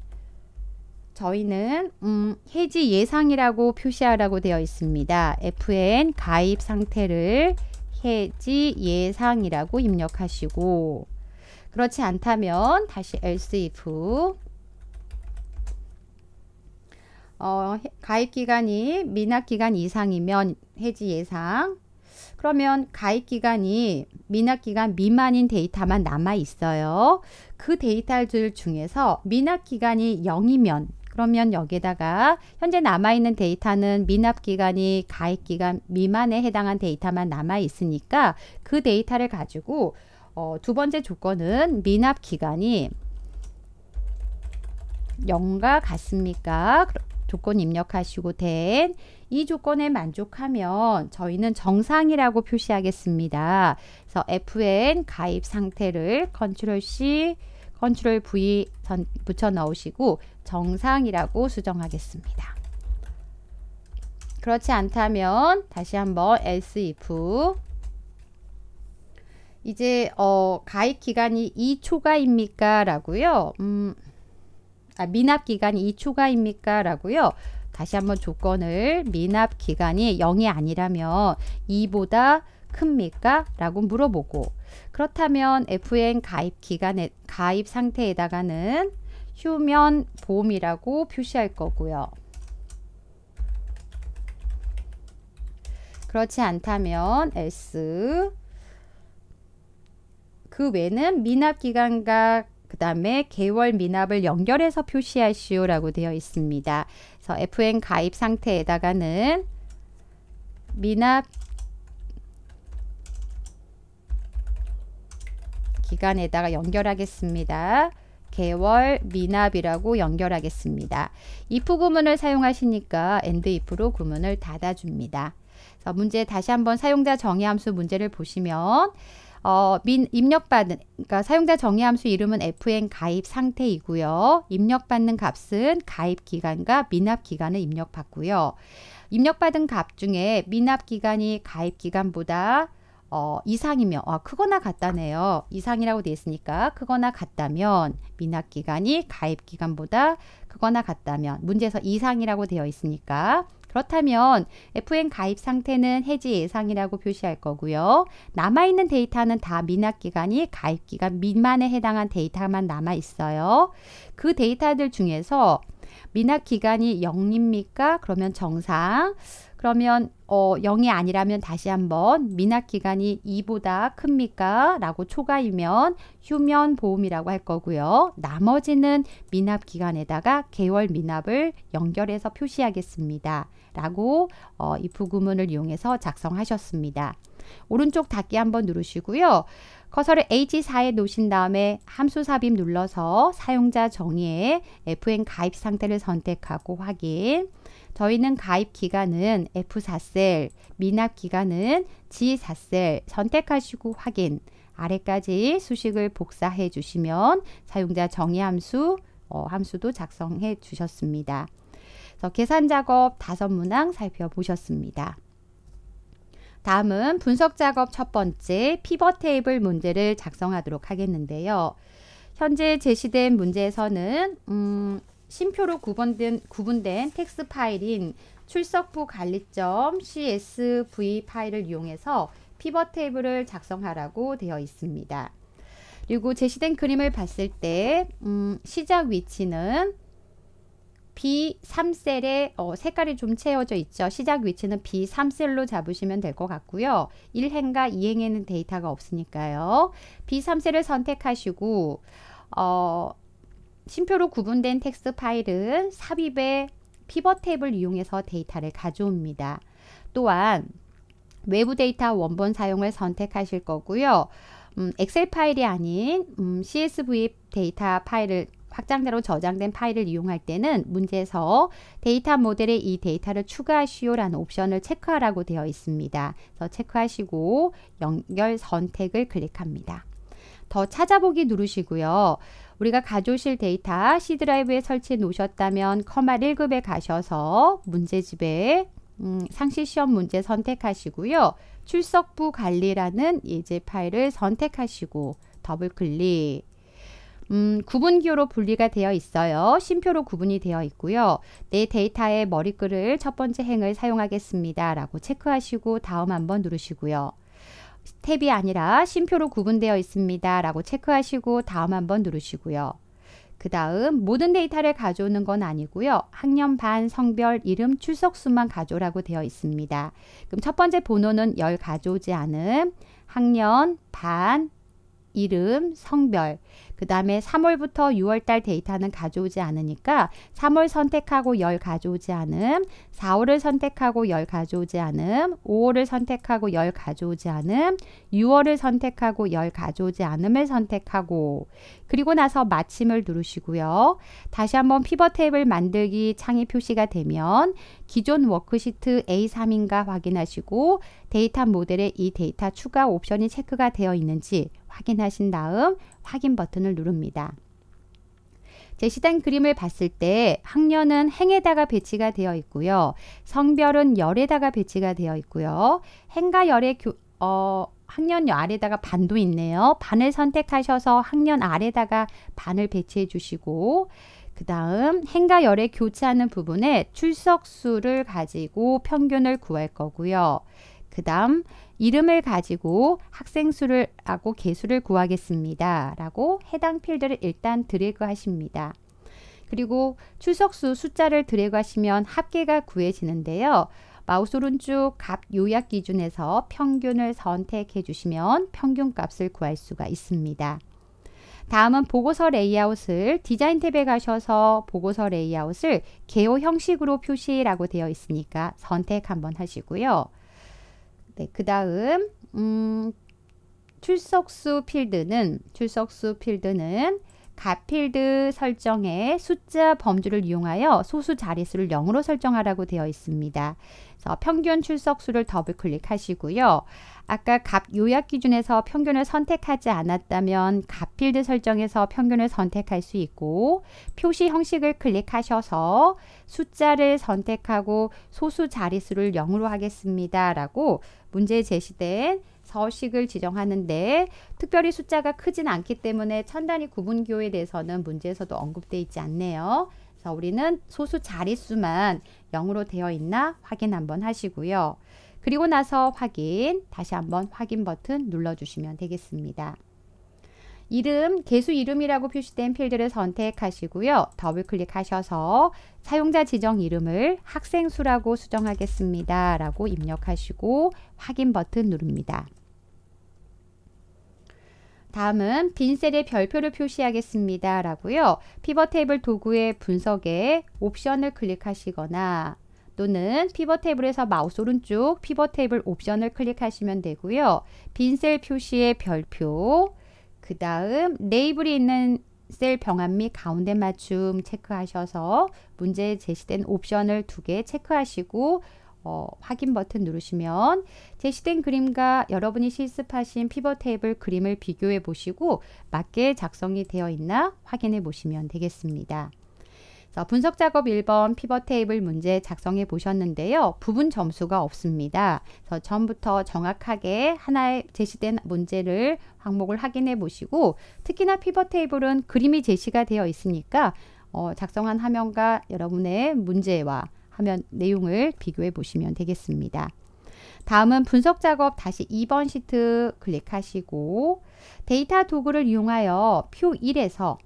저희는 음, 해지 예상이라고 표시하라고 되어 있습니다. FN 가입 상태를 해지 예상이라고 입력하시고 그렇지 않다면 다시 else if 어, 가입 기간이 미납 기간 이상이면 해지 예상. 그러면 가입 기간이 미납 기간 미만인 데이터만 남아 있어요. 그 데이터들 중에서 미납 기간이 0이면 그러면 여기에다가 현재 남아있는 데이터는 미납기간이 가입기간 미만에 해당한 데이터만 남아있으니까 그 데이터를 가지고 어, 두 번째 조건은 미납기간이 0과 같습니까? 조건 입력하시고 된 이 조건에 만족하면 저희는 정상이라고 표시하겠습니다. 그래서 FN 가입 상태를 컨트롤 C, 컨트롤 V 붙여 넣으시고 정상이라고 수정하겠습니다. 그렇지 않다면 다시 한번 else if 이제 어 가입 기간이 2초가입니까? 라고요. 음 아, 미납 기간이 2초가입니까 라고요. 다시 한번 조건을 미납 기간이 0이 아니라면 2보다 큽니까? 라고 물어보고 그렇다면 FN 가입 기간에 가입 상태에다가는 휴면 보험이라고 표시할 거고요. 그렇지 않다면 s 그 외는 미납 기간과 그 다음에 개월 미납을 연결해서 표시하시오라고 되어 있습니다. 그래서 FN 가입 상태에다가는 미납 기간에다가 연결하겠습니다. 개월 미납이라고 연결하겠습니다. if 구문을 사용하시니까 and if로 구문을 닫아줍니다. 문제 다시 한번 사용자 정의 함수 문제를 보시면 어, 민 입력받은 그러니까 사용자 정의 함수 이름은 fn 가입 상태이고요. 입력받는 값은 가입 기간과 미납 기간을 입력받고요. 입력받은 값 중에 미납 기간이 가입 기간보다 어, 이상이면 아, 크거나 같다네요. 이상이라고 되어 있으니까 크거나 같다면 미납 기간이 가입 기간보다 크거나 같다면 문제에서 이상이라고 되어 있으니까 그렇다면 FN 가입 상태는 해지 예상이라고 표시할 거고요. 남아있는 데이터는 다 미납 기간이 가입 기간 미만에 해당한 데이터만 남아 있어요. 그 데이터들 중에서 미납 기간이 0입니까? 그러면 정상. 그러면 어, 0이 아니라면 다시 한번 미납 기간이 2보다 큽니까? 라고 초과이면 휴면 보험이라고 할 거고요. 나머지는 미납 기간에다가 개월 미납을 연결해서 표시하겠습니다. 라고 어, if 구문을 이용해서 작성하셨습니다. 오른쪽 닫기 한번 누르시고요. 커서를 H4에 놓으신 다음에 함수 삽입 눌러서 사용자 정의에 FN 가입 상태를 선택하고 확인. 저희는 가입 기간은 F4셀, 미납 기간은 G4셀 선택하시고 확인. 아래까지 수식을 복사해 주시면 사용자 정의 함수 어, 함수도 작성해 주셨습니다. 계산 작업 다섯 문항 살펴보셨습니다. 다음은 분석 작업 첫 번째 피벗 테이블 문제를 작성하도록 하겠는데요. 현재 제시된 문제에서는 음, 심표로 구분된, 구분된 텍스 파일인 출석부 관리점 CSV 파일을 이용해서 피벗 테이블을 작성하라고 되어 있습니다. 그리고 제시된 그림을 봤을 때 음, 시작 위치는 B3셀에 어, 색깔이 좀 채워져 있죠. 시작 위치는 B3셀로 잡으시면 될 것 같고요. 1행과 2행에는 데이터가 없으니까요. B3셀을 선택하시고 어, 심표로 구분된 텍스트 파일은 삽입의 피벗 탭을 이용해서 데이터를 가져옵니다. 또한 외부 데이터 원본 사용을 선택하실 거고요. 음, 엑셀 파일이 아닌 음, CSV 데이터 파일을 확장대로 저장된 파일을 이용할 때는 문제에서 데이터 모델에 이 데이터를 추가하시오라는 옵션을 체크하라고 되어 있습니다. 그래서 체크하시고 연결 선택을 클릭합니다. 더 찾아보기 누르시고요. 우리가 가져오실 데이터 C드라이브에 설치해 놓으셨다면 커마 1급에 가셔서 문제집에 음, 상시시험 문제 선택하시고요. 출석부 관리라는 예제 파일을 선택하시고 더블클릭 음, 구분기호로 분리가 되어 있어요. 심표로 구분이 되어 있고요. 내 데이터의 머리글을 첫 번째 행을 사용하겠습니다. 라고 체크하시고 다음 한번 누르시고요. 탭이 아니라 심표로 구분되어 있습니다. 라고 체크하시고 다음 한번 누르시고요. 그 다음 모든 데이터를 가져오는 건 아니고요. 학년, 반, 성별, 이름, 출석수만 가져오라고 되어 있습니다. 그럼 첫 번째 번호는 열 가져오지 않음, 학년, 반, 이름, 성별 그 다음에 3월부터 6월달 데이터는 가져오지 않으니까 3월 선택하고 열 가져오지 않음 4월을 선택하고 열 가져오지 않음 5월을 선택하고 열 가져오지 않음 6월을 선택하고 열 가져오지 않음을 선택하고 그리고 나서 마침을 누르시고요. 다시 한번 피벗 테이블 만들기 창이 표시가 되면 기존 워크시트 A3인가 확인하시고 데이터 모델에 이 데이터 추가 옵션이 체크가 되어 있는지 확인하신 다음 확인 버튼을 누릅니다. 제시된 그림을 봤을 때 학년은 행에다가 배치가 되어 있고요. 성별은 열에다가 배치가 되어 있고요. 행과 열의 교, 어, 학년 아래다가 반도 있네요. 반을 선택하셔서 학년 아래다가 반을 배치해 주시고 그 다음 행과 열의 교차하는 부분에 출석수를 가지고 평균을 구할 거고요. 그 다음 이름을 가지고 학생 수를 하고 개수를 구하겠습니다. 라고 해당 필드를 일단 드래그 하십니다. 그리고 출석수 숫자를 드래그 하시면 합계가 구해지는데요. 마우스 오른쪽 값 요약 기준에서 평균을 선택해 주시면 평균값을 구할 수가 있습니다. 다음은 보고서 레이아웃을 디자인 탭에 가셔서 보고서 레이아웃을 개호 형식으로 표시라고 되어 있으니까 선택 한번 하시고요. 네, 그 다음 음, 출석수 필드는 출석수 필드는 가필드 설정에 숫자 범주를 이용하여 소수 자릿수를 0으로 설정하라고 되어 있습니다. 그래서 평균 출석수를 더블 클릭하시고요. 아까 값 요약 기준에서 평균을 선택하지 않았다면 값 필드 설정에서 평균을 선택할 수 있고 표시 형식을 클릭하셔서 숫자를 선택하고 소수 자릿수를 0으로 하겠습니다. 라고 문제 제시된 서식을 지정하는데 특별히 숫자가 크진 않기 때문에 천단위 구분기호에 대해서는 문제에서도 언급돼 있지 않네요. 그래서 우리는 소수 자릿수만 0으로 되어 있나 확인 한번 하시고요. 그리고 나서 확인, 다시 한번 확인 버튼 눌러주시면 되겠습니다. 이름, 개수 이름이라고 표시된 필드를 선택하시고요. 더블 클릭하셔서 사용자 지정 이름을 학생 수라고 수정하겠습니다. 라고 입력하시고 확인 버튼 누릅니다. 다음은 빈 셀에 별표를 표시하겠습니다. 라고요. 피벗 테이블 도구의 분석에 옵션을 클릭하시거나 또는 피벗 테이블에서 마우스 오른쪽 피벗 테이블 옵션을 클릭하시면 되고요. 빈 셀 표시의 별표, 그 다음 레이블이 있는 셀 병합 및 가운데 맞춤 체크하셔서 문제에 제시된 옵션을 두 개 체크하시고 어, 확인 버튼 누르시면 제시된 그림과 여러분이 실습하신 피벗 테이블 그림을 비교해 보시고 맞게 작성이 되어 있나 확인해 보시면 되겠습니다. 어, 분석 작업 1번 피벗 테이블 문제 작성해 보셨는데요. 부분 점수가 없습니다. 그래서 처음부터 정확하게 하나의 제시된 문제를 항목을 확인해 보시고 특히나 피벗 테이블은 그림이 제시가 되어 있으니까 어, 작성한 화면과 여러분의 문제와 화면 내용을 비교해 보시면 되겠습니다. 다음은 분석 작업 다시 2번 시트 클릭하시고 데이터 도구를 이용하여 표 1에서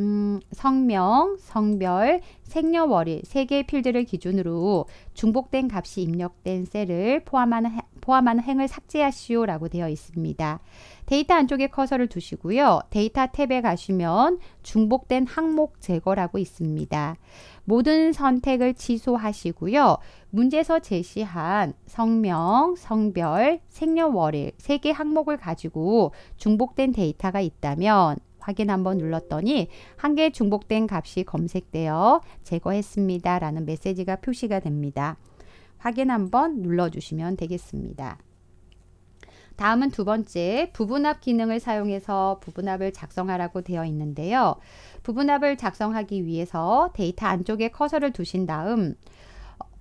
음, 성명, 성별, 생년월일 세 개의 필드를 기준으로 중복된 값이 입력된 셀을 포함하는, 포함하는 행을 삭제하시오라고 되어 있습니다. 데이터 안쪽에 커서를 두시고요. 데이터 탭에 가시면 중복된 항목 제거라고 있습니다. 모든 선택을 취소하시고요. 문제에서 제시한 성명, 성별, 생년월일 세 개 항목을 가지고 중복된 데이터가 있다면 확인 한번 눌렀더니 한 개 중복된 값이 검색되어 제거했습니다. 라는 메시지가 표시가 됩니다. 확인 한번 눌러주시면 되겠습니다. 다음은 두 번째 부분합 기능을 사용해서 부분합을 작성하라고 되어 있는데요. 부분합을 작성하기 위해서 데이터 안쪽에 커서를 두신 다음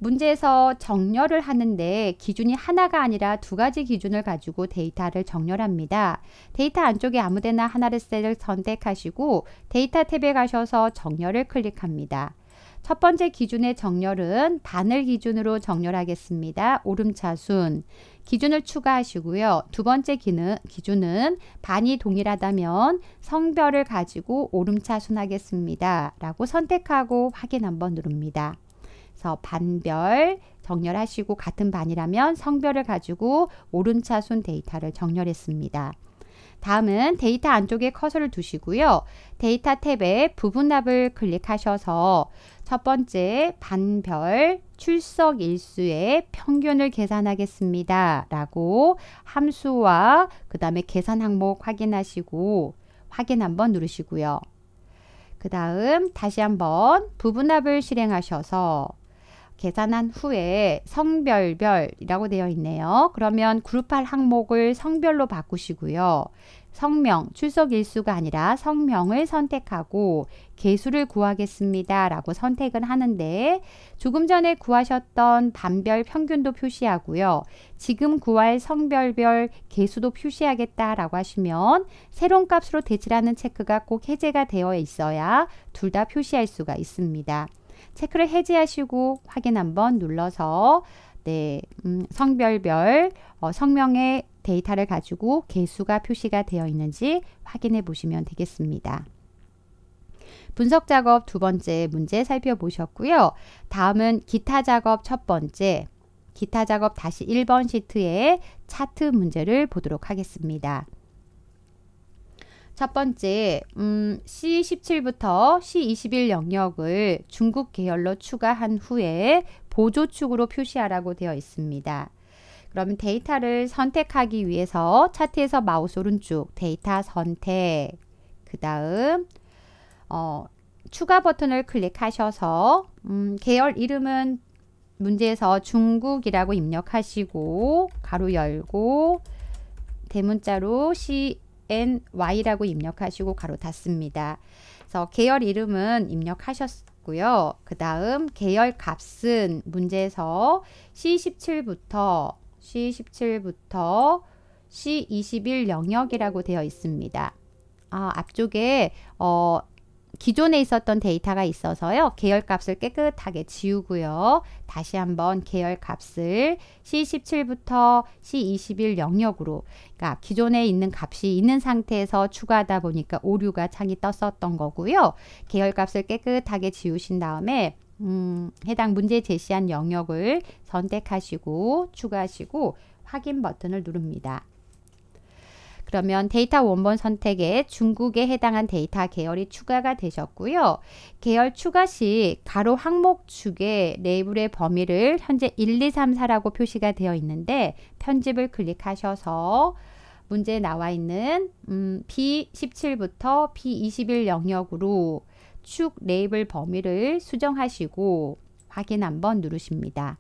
문제에서 정렬을 하는데 기준이 하나가 아니라 두 가지 기준을 가지고 데이터를 정렬합니다. 데이터 안쪽에 아무데나 하나를 셀을 선택하시고 데이터 탭에 가셔서 정렬을 클릭합니다. 첫 번째 기준의 정렬은 단을 기준으로 정렬하겠습니다. 오름차순 기준을 추가하시고요. 두 번째 기는, 기준은 반이 동일하다면 성별을 가지고 오름차순 하겠습니다. 라고 선택하고 확인 한번 누릅니다. 그래서 반별 정렬하시고 같은 반이라면 성별을 가지고 오른차순 데이터를 정렬했습니다. 다음은 데이터 안쪽에 커서를 두시고요. 데이터 탭에 부분합을 클릭하셔서 첫 번째 반별 출석 일수의 평균을 계산하겠습니다. 라고 함수와 그 다음에 계산 항목 확인하시고 확인 한번 누르시고요. 그 다음 다시 한번 부분합을 실행하셔서 계산한 후에 성별별이라고 되어 있네요. 그러면 그룹할 항목을 성별로 바꾸시고요. 성명, 출석일수가 아니라 성명을 선택하고 개수를 구하겠습니다. 라고 선택은 하는데 조금 전에 구하셨던 반별 평균도 표시하고요. 지금 구할 성별별 개수도 표시하겠다라고 하시면 새로운 값으로 대체하는 체크가 꼭 해제가 되어 있어야 둘 다 표시할 수가 있습니다. 체크를 해제하시고 확인 한번 눌러서 네, 음, 성별별 어, 성명의 데이터를 가지고 개수가 표시가 되어 있는지 확인해 보시면 되겠습니다. 분석 작업 두 번째 문제 살펴보셨고요. 다음은 기타 작업 첫 번째, 기타 작업 다시 1번 시트의 차트 문제를 보도록 하겠습니다. 첫 번째, 음, C17부터 C21 영역을 중국 계열로 추가한 후에 보조축으로 표시하라고 되어 있습니다. 그럼 데이터를 선택하기 위해서 차트에서 마우스 오른쪽 데이터 선택 그 다음 어, 추가 버튼을 클릭하셔서 음, 계열 이름은 문제에서 중국이라고 입력하시고 가로 열고 대문자로 C ny라고 입력하시고 가로 닫습니다. 그래서 계열 이름은 입력하셨고요. 그 다음 계열 값은 문제에서 C17부터 C17부터 C21 영역이라고 되어 있습니다. 아, 앞쪽에 어, 기존에 있었던 데이터가 있어서요. 계열 값을 깨끗하게 지우고요. 다시 한번 계열 값을 C17부터 C21 영역으로 그러니까 기존에 있는 값이 있는 상태에서 추가하다 보니까 오류가 창이 떴었던 거고요. 계열 값을 깨끗하게 지우신 다음에 음, 해당 문제 제시한 영역을 선택하시고 추가하시고 확인 버튼을 누릅니다. 그러면 데이터 원본 선택에 중국에 해당한 데이터 계열이 추가가 되셨고요. 계열 추가 시 가로 항목 축에 레이블의 범위를 현재 1, 2, 3, 4라고 표시가 되어 있는데 편집을 클릭하셔서 문제에 나와 있는 음, B17부터 B21 영역으로 축 레이블 범위를 수정하시고 확인 한번 누르십니다.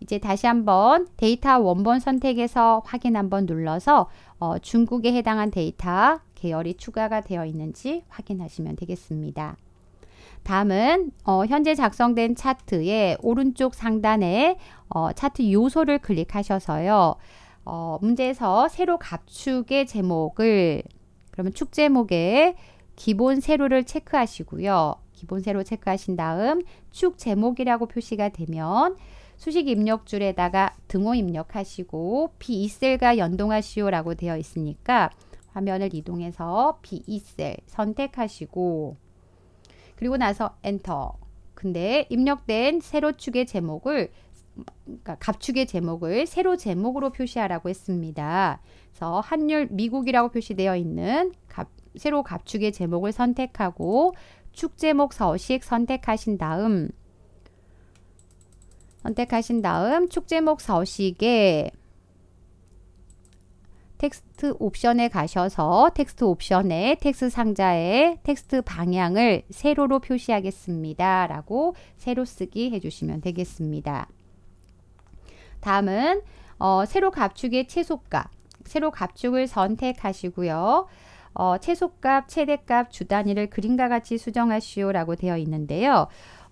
이제 다시 한번 데이터 원본 선택에서 확인 한번 눌러서 어, 중국에 해당한 데이터 계열이 추가가 되어 있는지 확인하시면 되겠습니다. 다음은 어, 현재 작성된 차트의 오른쪽 상단에 어, 차트 요소를 클릭하셔서요. 어, 문제에서 세로 갑축의 제목을 그러면 축 제목의 기본 세로를 체크하시고요. 기본 세로 체크하신 다음 축 제목이라고 표시가 되면 수식 입력줄에다가 등호 입력하시고 B2셀과 연동하시오라고 되어 있으니까 화면을 이동해서 B2셀 선택하시고 그리고 나서 엔터 근데 입력된 세로축의 제목을 그러니까 갑축의 제목을 세로 제목으로 표시하라고 했습니다. 그래서 한율 미국이라고 표시되어 있는 갑, 세로 갑축의 제목을 선택하고 축 제목 서식 선택하신 다음 선택하신 다음 축제목 서식에 텍스트 옵션에 가셔서 텍스트 옵션에 텍스트 상자에 텍스트 방향을 세로로 표시하겠습니다. 라고 세로 쓰기 해주시면 되겠습니다. 다음은 어, 세로 갑축의 최소값, 세로 갑축을 선택하시고요. 어, 최소값, 최대값, 주단위를 그림과 같이 수정하시오 라고 되어 있는데요.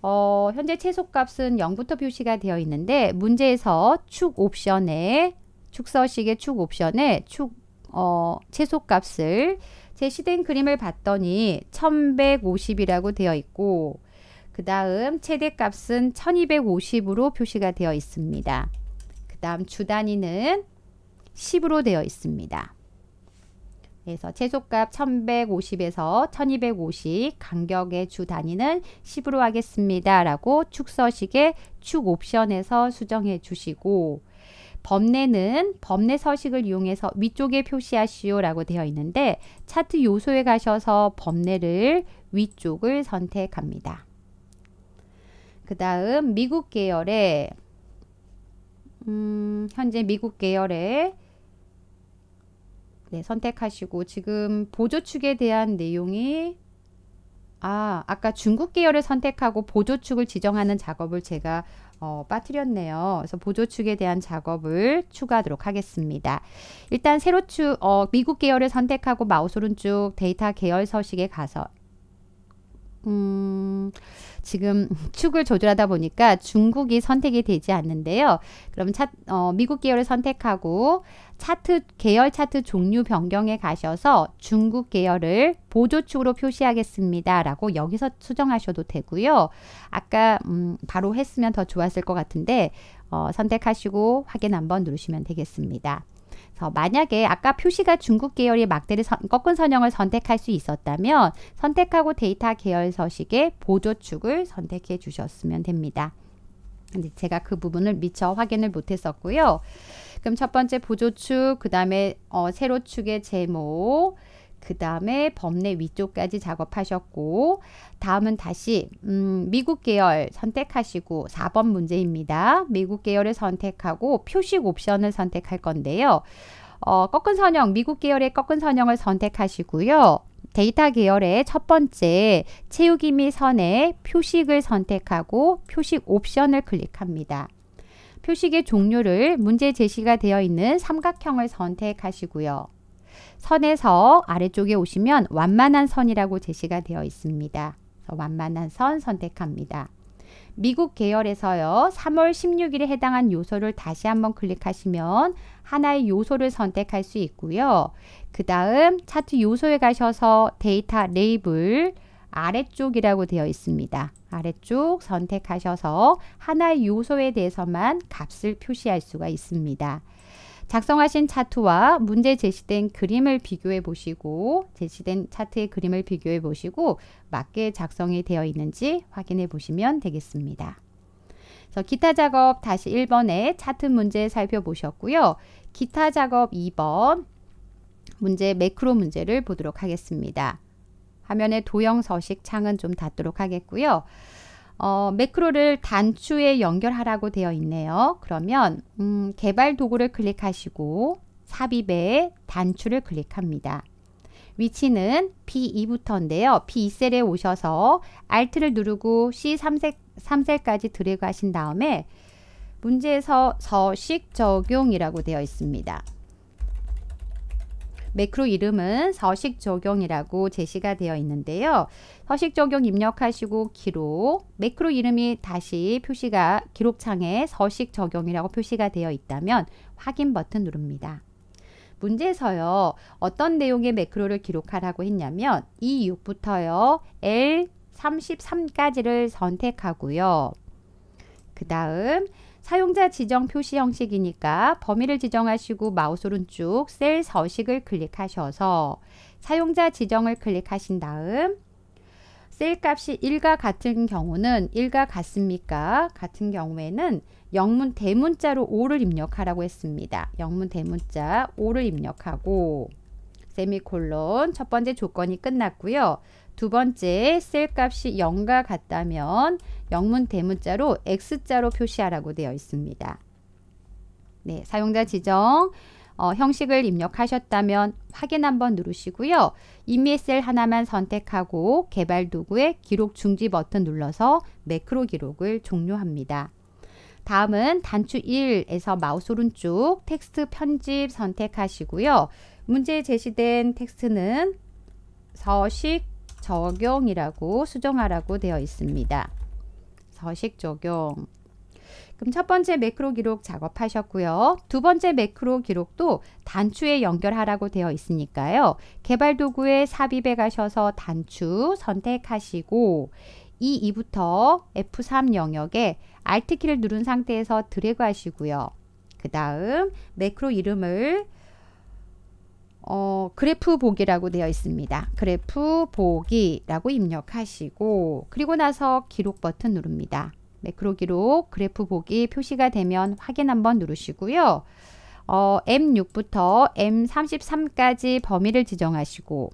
어, 현재 최소값은 0부터 표시가 되어 있는데 문제에서 축 옵션에 축서식의 축 옵션에 축 어, 최소값을 제시된 그림을 봤더니 1150이라고 되어 있고 그 다음 최대값은 1250으로 표시가 되어 있습니다. 그 다음 주단위는 10으로 되어 있습니다. 그래서 최소값 1150에서 1250 간격의 주 단위는 10으로 하겠습니다. 라고 축서식의 축 옵션에서 수정해 주시고 범례는 범례 서식을 이용해서 위쪽에 표시하시오 라고 되어 있는데 차트 요소에 가셔서 범례를 위쪽을 선택합니다. 그 다음 미국 계열의 음, 현재 미국 계열의 네, 선택하시고 지금 보조축에 대한 내용이 아, 아까 중국 계열을 선택하고 보조축을 지정하는 작업을 제가 어, 빠뜨렸네요. 그래서 보조축에 대한 작업을 추가하도록 하겠습니다. 일단 세로축, 어, 미국 계열을 선택하고 마우스 오른쪽 데이터 계열 서식에 가서 음... 지금 축을 조절하다 보니까 중국이 선택이 되지 않는데요. 그럼 차, 어, 미국 계열을 선택하고 차트 계열 차트 종류 변경에 가셔서 중국 계열을 보조축으로 표시하겠습니다. 라고 여기서 수정하셔도 되고요. 아까 음, 바로 했으면 더 좋았을 것 같은데 어, 선택하시고 확인 한번 누르시면 되겠습니다. 그래서 만약에 아까 표시가 중국 계열의 막대를 선, 꺾은 선형을 선택할 수 있었다면 선택하고 데이터 계열 서식의 보조축을 선택해 주셨으면 됩니다. 근데 제가 그 부분을 미처 확인을 못했었고요. 그럼 첫 번째 보조축, 그 다음에 어, 세로축의 제목, 그 다음에 범례 위쪽까지 작업하셨고 다음은 다시 음, 미국 계열 선택하시고 4번 문제입니다. 미국 계열을 선택하고 표식 옵션을 선택할 건데요. 어, 꺾은 선형, 미국 계열의 꺾은 선형을 선택하시고요. 데이터 계열의 첫 번째 채우기 및 선의 표식을 선택하고 표식 옵션을 클릭합니다. 표식의 종류를 문제 제시가 되어 있는 삼각형을 선택하시고요. 선에서 아래쪽에 오시면 완만한 선이라고 제시가 되어 있습니다. 완만한 선 선택합니다. 미국 계열에서요. 3월 16일에 해당한 요소를 다시 한번 클릭하시면 하나의 요소를 선택할 수 있고요. 그 다음 차트 요소에 가셔서 데이터 레이블 아래쪽이라고 되어 있습니다. 아래쪽 선택하셔서 하나의 요소에 대해서만 값을 표시할 수가 있습니다. 작성하신 차트와 문제 제시된 그림을 비교해 보시고 제시된 차트의 그림을 비교해 보시고 맞게 작성이 되어 있는지 확인해 보시면 되겠습니다. 그래서 기타 작업 다시 1번에 차트 문제 살펴보셨고요. 기타 작업 2번 문제 매크로 문제를 보도록 하겠습니다. 화면에 도형 서식 창은 좀 닫도록 하겠고요. 어, 매크로를 단추에 연결하라고 되어 있네요. 그러면 음, 개발 도구를 클릭하시고 삽입에 단추를 클릭합니다. 위치는 P2부터인데요. P2셀에 오셔서 Alt를 누르고 C3셀, 3까지 드래그 하신 다음에 문제에서 서식 적용이라고 되어 있습니다. 매크로 이름은 서식 적용이라고 제시가 되어 있는데요. 서식 적용 입력하시고 기록, 매크로 이름이 다시 표시가 기록창에 서식 적용이라고 표시가 되어 있다면 확인 버튼 누릅니다. 문제에서요. 어떤 내용의 매크로를 기록하라고 했냐면 이 6부터요. L33까지를 선택하고요. 그 다음 사용자 지정 표시 형식이니까 범위를 지정하시고 마우스 오른쪽 셀 서식을 클릭하셔서 사용자 지정을 클릭하신 다음 셀 값이 1과 같은 경우는 1과 같습니까? 같은 경우에는 영문 대문자로 5를 입력하라고 했습니다. 영문 대문자 5를 입력하고 세미콜론 첫 번째 조건이 끝났고요. 두 번째 셀 값이 0과 같다면 영문 대문자로 X자로 표시하라고 되어 있습니다. 네, 사용자 지정 어, 형식을 입력하셨다면 확인 한번 누르시고요. 이미 셀 하나만 선택하고 개발 도구의 기록 중지 버튼 눌러서 매크로 기록을 종료합니다. 다음은 단추 1에서 마우스 오른쪽 텍스트 편집 선택하시고요. 문제에 제시된 텍스트는 서식 적용이라고 수정하라고 되어 있습니다. 서식 적용 그럼 첫 번째 매크로 기록 작업하셨고요. 두 번째 매크로 기록도 단추에 연결하라고 되어 있으니까요. 개발 도구에 삽입에 가셔서 단추 선택하시고 E2부터 F3 영역에 Alt키를 누른 상태에서 드래그 하시고요. 그 다음 매크로 이름을 어, 그래프 보기라고 되어 있습니다. 그래프 보기라고 입력하시고 그리고 나서 기록 버튼 누릅니다. 매크로 기록 그래프 보기 표시가 되면 확인 한번 누르시고요. 어, M6부터 M33까지 범위를 지정하시고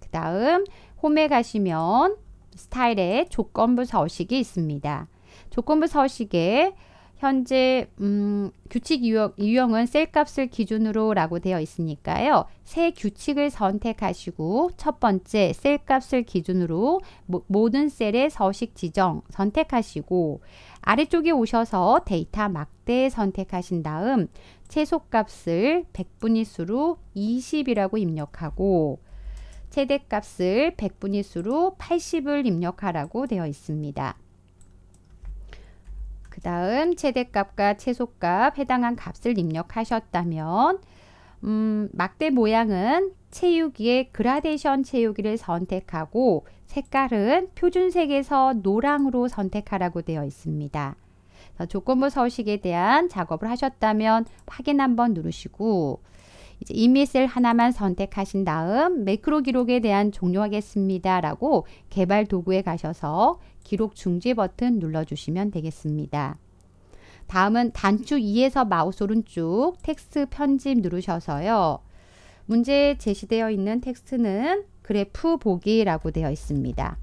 그 다음 홈에 가시면 스타일의 조건부 서식이 있습니다. 조건부 서식에 현재 음, 규칙 유형, 유형은 셀 값을 기준으로 라고 되어 있으니까요. 새 규칙을 선택하시고 첫 번째 셀 값을 기준으로 모, 모든 셀의 서식 지정 선택하시고 아래쪽에 오셔서 데이터 막대 선택하신 다음 최소값을 1분위 수로 20이라고 입력하고 최대값을 1분위 수로 80을 입력하라고 되어 있습니다. 그 다음 최대값과 최소값 해당한 값을 입력하셨다면 음, 막대 모양은 채우기의 그라데이션 채우기를 선택하고 색깔은 표준색에서 노랑으로 선택하라고 되어 있습니다. 조건부 서식에 대한 작업을 하셨다면 확인 한번 누르시고 이제 이미 셀 하나만 선택하신 다음 매크로 기록에 대한 종료하겠습니다. 라고 개발 도구에 가셔서 기록 중지 버튼 눌러주시면 되겠습니다. 다음은 단축 2에서 마우스 오른쪽 텍스트 편집 누르셔서요. 문제에 제시되어 있는 텍스트는 그래프 보기라고 되어 있습니다.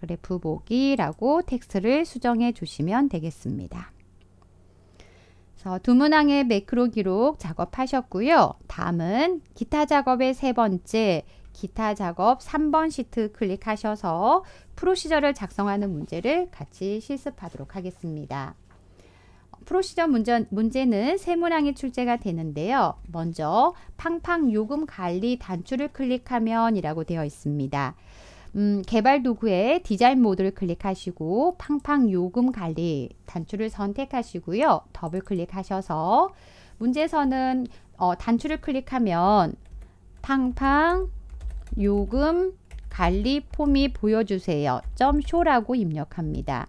그래프 보기라고 텍스트를 수정해 주시면 되겠습니다. 두문항의 매크로 기록 작업하셨고요. 다음은 기타 작업의 세 번째 기타 작업 3번 시트 클릭하셔서 프로시저를 작성하는 문제를 같이 실습하도록 하겠습니다. 프로시저 문제, 문제는 세문항이 출제가 되는데요. 먼저 팡팡 요금 관리 단추를 클릭하면 이라고 되어 있습니다. 음, 개발 도구의 디자인 모드를 클릭하시고 팡팡 요금 관리 단추를 선택하시고요. 더블 클릭하셔서 문제에서는 어, 단추를 클릭하면 팡팡 요금 관리 폼이 보여주세요. 점 쇼라고 입력합니다.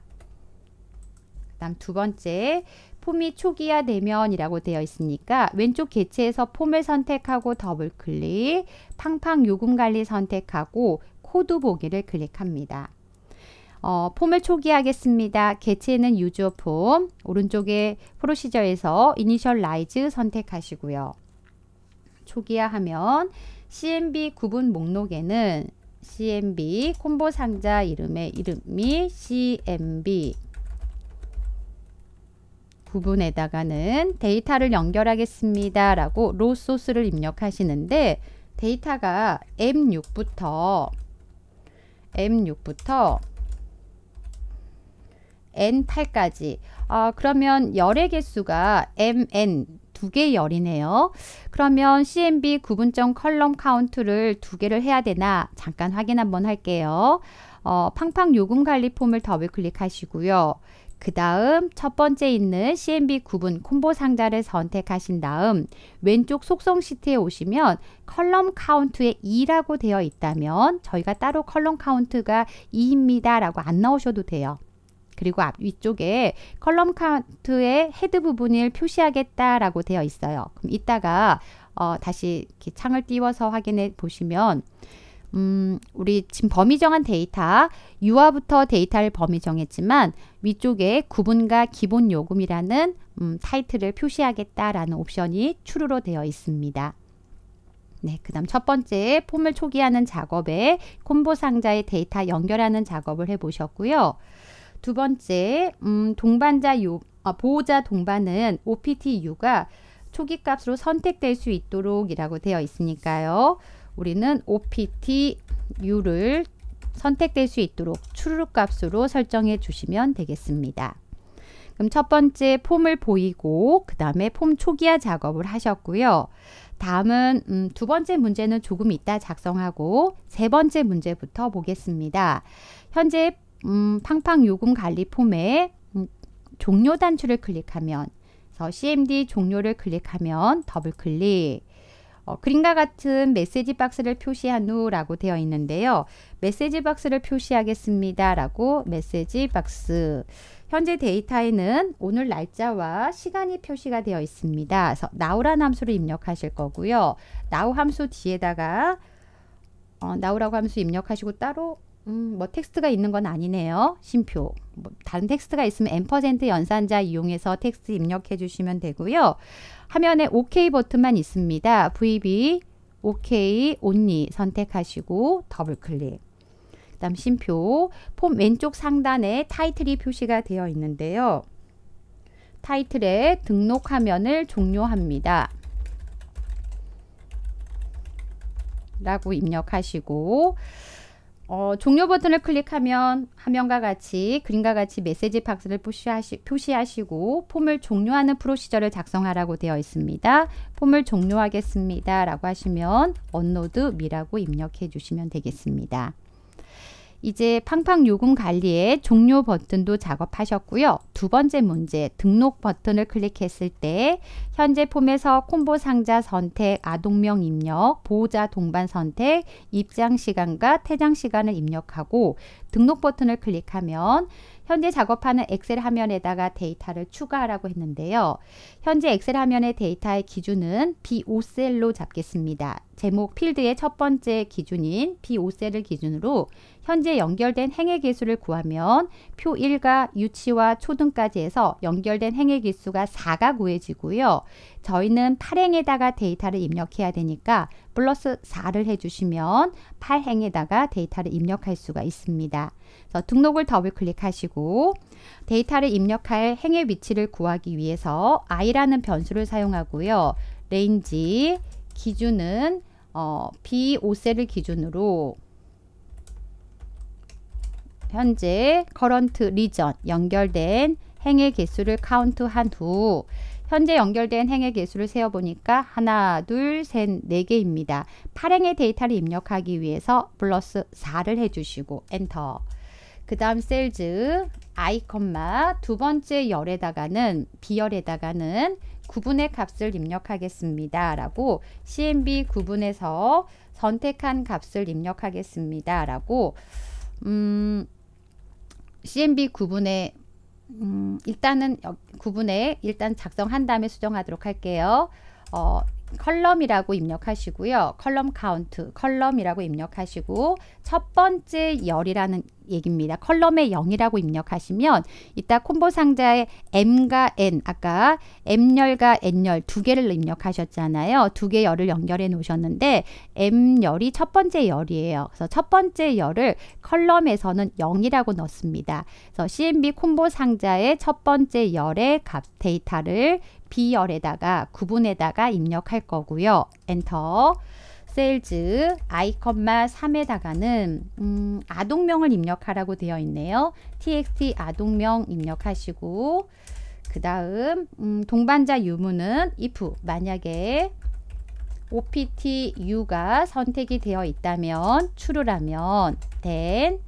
그 다음 두 번째 폼이 초기화 대면이라고 되어 있으니까 왼쪽 개체에서 폼을 선택하고 더블 클릭, 팡팡 요금 관리 선택하고 코드 보기를 클릭합니다. 어, 폼을 초기하겠습니다. 개체는 유저 폼, 오른쪽에 프로시저에서 이니셜라이즈 선택하시고요. 초기화하면 CMB 구분 목록에는 CMB 콤보 상자 이름의 이름이 CMB 구분에다가는 데이터를 연결하겠습니다 라고 로 소스를 입력하시는데 데이터가 M6부터 M6부터 N8까지 어, 아, 그러면 열의 개수가 MN 두 개의 열이네요. 그러면 CMB 구분점 컬럼 카운트를 두 개를 해야 되나 잠깐 확인 한번 할게요. 어, 팡팡 요금 관리 폼을 더블 클릭하시고요. 그 다음 첫 번째 있는 CMB 구분 콤보 상자를 선택하신 다음 왼쪽 속성 시트에 오시면 컬럼 카운트에 2라고 되어 있다면 저희가 따로 컬럼 카운트가 2입니다 라고 안 나오셔도 돼요. 그리고 앞 위쪽에 컬럼 카운트의 헤드 부분을 표시하겠다라고 되어 있어요. 그럼 이따가 어, 다시 창을 띄워서 확인해 보시면 음, 우리 지금 범위 정한 데이터, 유아부터 데이터를 범위 정했지만 위쪽에 구분과 기본 요금이라는 음, 타이틀을 표시하겠다라는 옵션이 추루로 되어 있습니다. 네, 그 다음 첫 번째 폼을 초기하는 작업에 콤보 상자의 데이터 연결하는 작업을 해보셨고요. 두 번째, 음, 동반자 요, 아, 보호자 동반은 OPTU가 초기 값으로 선택될 수 있도록이라고 되어 있으니까요. 우리는 OPTU를 선택될 수 있도록 출루 값으로 설정해 주시면 되겠습니다. 그럼 첫 번째 폼을 보이고 그 다음에 폼 초기화 작업을 하셨고요. 다음은 음, 두 번째 문제는 조금 이따 작성하고 세 번째 문제부터 보겠습니다. 현재 음, 팡팡 요금 관리 폼에 음, 종료 단추를 클릭하면 그래서 CMD 종료를 클릭하면 더블 클릭 어, 그림과 같은 메시지 박스를 표시한 후 라고 되어 있는데요. 메시지 박스를 표시하겠습니다. 라고 메시지 박스 현재 데이터에는 오늘 날짜와 시간이 표시가 되어 있습니다. 그래서 나오란 함수를 입력하실 거고요. 나우 함수 뒤에다가 어, 나오라고 함수 입력하시고 따로 음, 뭐 텍스트가 있는 건 아니네요. 심표. 뭐 다른 텍스트가 있으면 엠 연산자 이용해서 텍스트 입력해 주시면 되고요. 화면에 OK 버튼만 있습니다. VB OK 온리 선택하시고 더블 클릭. 그다음 심표. 폼 왼쪽 상단에 타이틀이 표시가 되어 있는데요. 타이틀에 등록 화면을 종료합니다. 라고 입력하시고 어, 종료 버튼을 클릭하면 화면과 같이 그림과 같이 메시지 박스를 표시하시, 표시하시고 폼을 종료하는 프로시저를 작성하라고 되어 있습니다. 폼을 종료하겠습니다. 라고 하시면 언로드 미라고 입력해 주시면 되겠습니다. 이제 팡팡 요금 관리의 종료 버튼도 작업하셨고요. 두 번째 문제 등록 버튼을 클릭했을 때 현재 폼에서 콤보 상자 선택, 아동명 입력, 보호자 동반 선택, 입장 시간과 퇴장 시간을 입력하고 등록 버튼을 클릭하면 현재 작업하는 엑셀 화면에다가 데이터를 추가하라고 했는데요. 현재 엑셀 화면의 데이터의 기준은 B5셀로 잡겠습니다. 제목 필드의 첫 번째 기준인 B5셀을 기준으로 현재 연결된 행의 개수를 구하면 표 1과 유치와 초등까지 해서 연결된 행의 개수가 4가 구해지고요. 저희는 8행에다가 데이터를 입력해야 되니까 플러스 4를 해주시면 8행에다가 데이터를 입력할 수가 있습니다. 그래서 등록을 더블 클릭하시고 데이터를 입력할 행의 위치를 구하기 위해서 i라는 변수를 사용하고요. 레인지 기준은 어, B5셀을 기준으로 현재 커런트 리전 연결된 행의 개수를 카운트한 후 현재 연결된 행의 개수를 세어보니까 하나, 둘, 셋, 네 개입니다. 8행의 데이터를 입력하기 위해서 플러스 4를 해주시고 엔터 그 다음 셀즈 아두 번째 열에다가는 B열에다가는 9분의 값을 입력하겠습니다. 라고 CMB 9분에서 선택한 값을 입력하겠습니다. 라고 음 CMB 구분에 음, 일단은 구분에 일단 작성한 다음에 수정하도록 할게요. 어, 컬럼이라고 입력하시고요. 컬럼 카운트, 컬럼이라고 입력하시고 첫 번째 열이라는 얘기입니다. 컬럼의 0이라고 입력하시면 이따 콤보 상자에 M과 N, 아까 M열과 N열 두 개를 입력하셨잖아요. 두 개 열을 연결해 놓으셨는데 M열이 첫 번째 열이에요. 그래서 첫 번째 열을 컬럼에서는 0이라고 넣습니다. 그래서 CMB 콤보 상자의 첫 번째 열의 값 데이터를 비열에다가 구분에다가 입력할 거고요. 엔터. 셀즈 아 3에다가는 음, 아동명을 입력하라고 되어 있네요. txt 아동명 입력하시고 그 다음 음, 동반자 유무는 if 만약에 opt u가 선택이 되어 있다면 true라면 then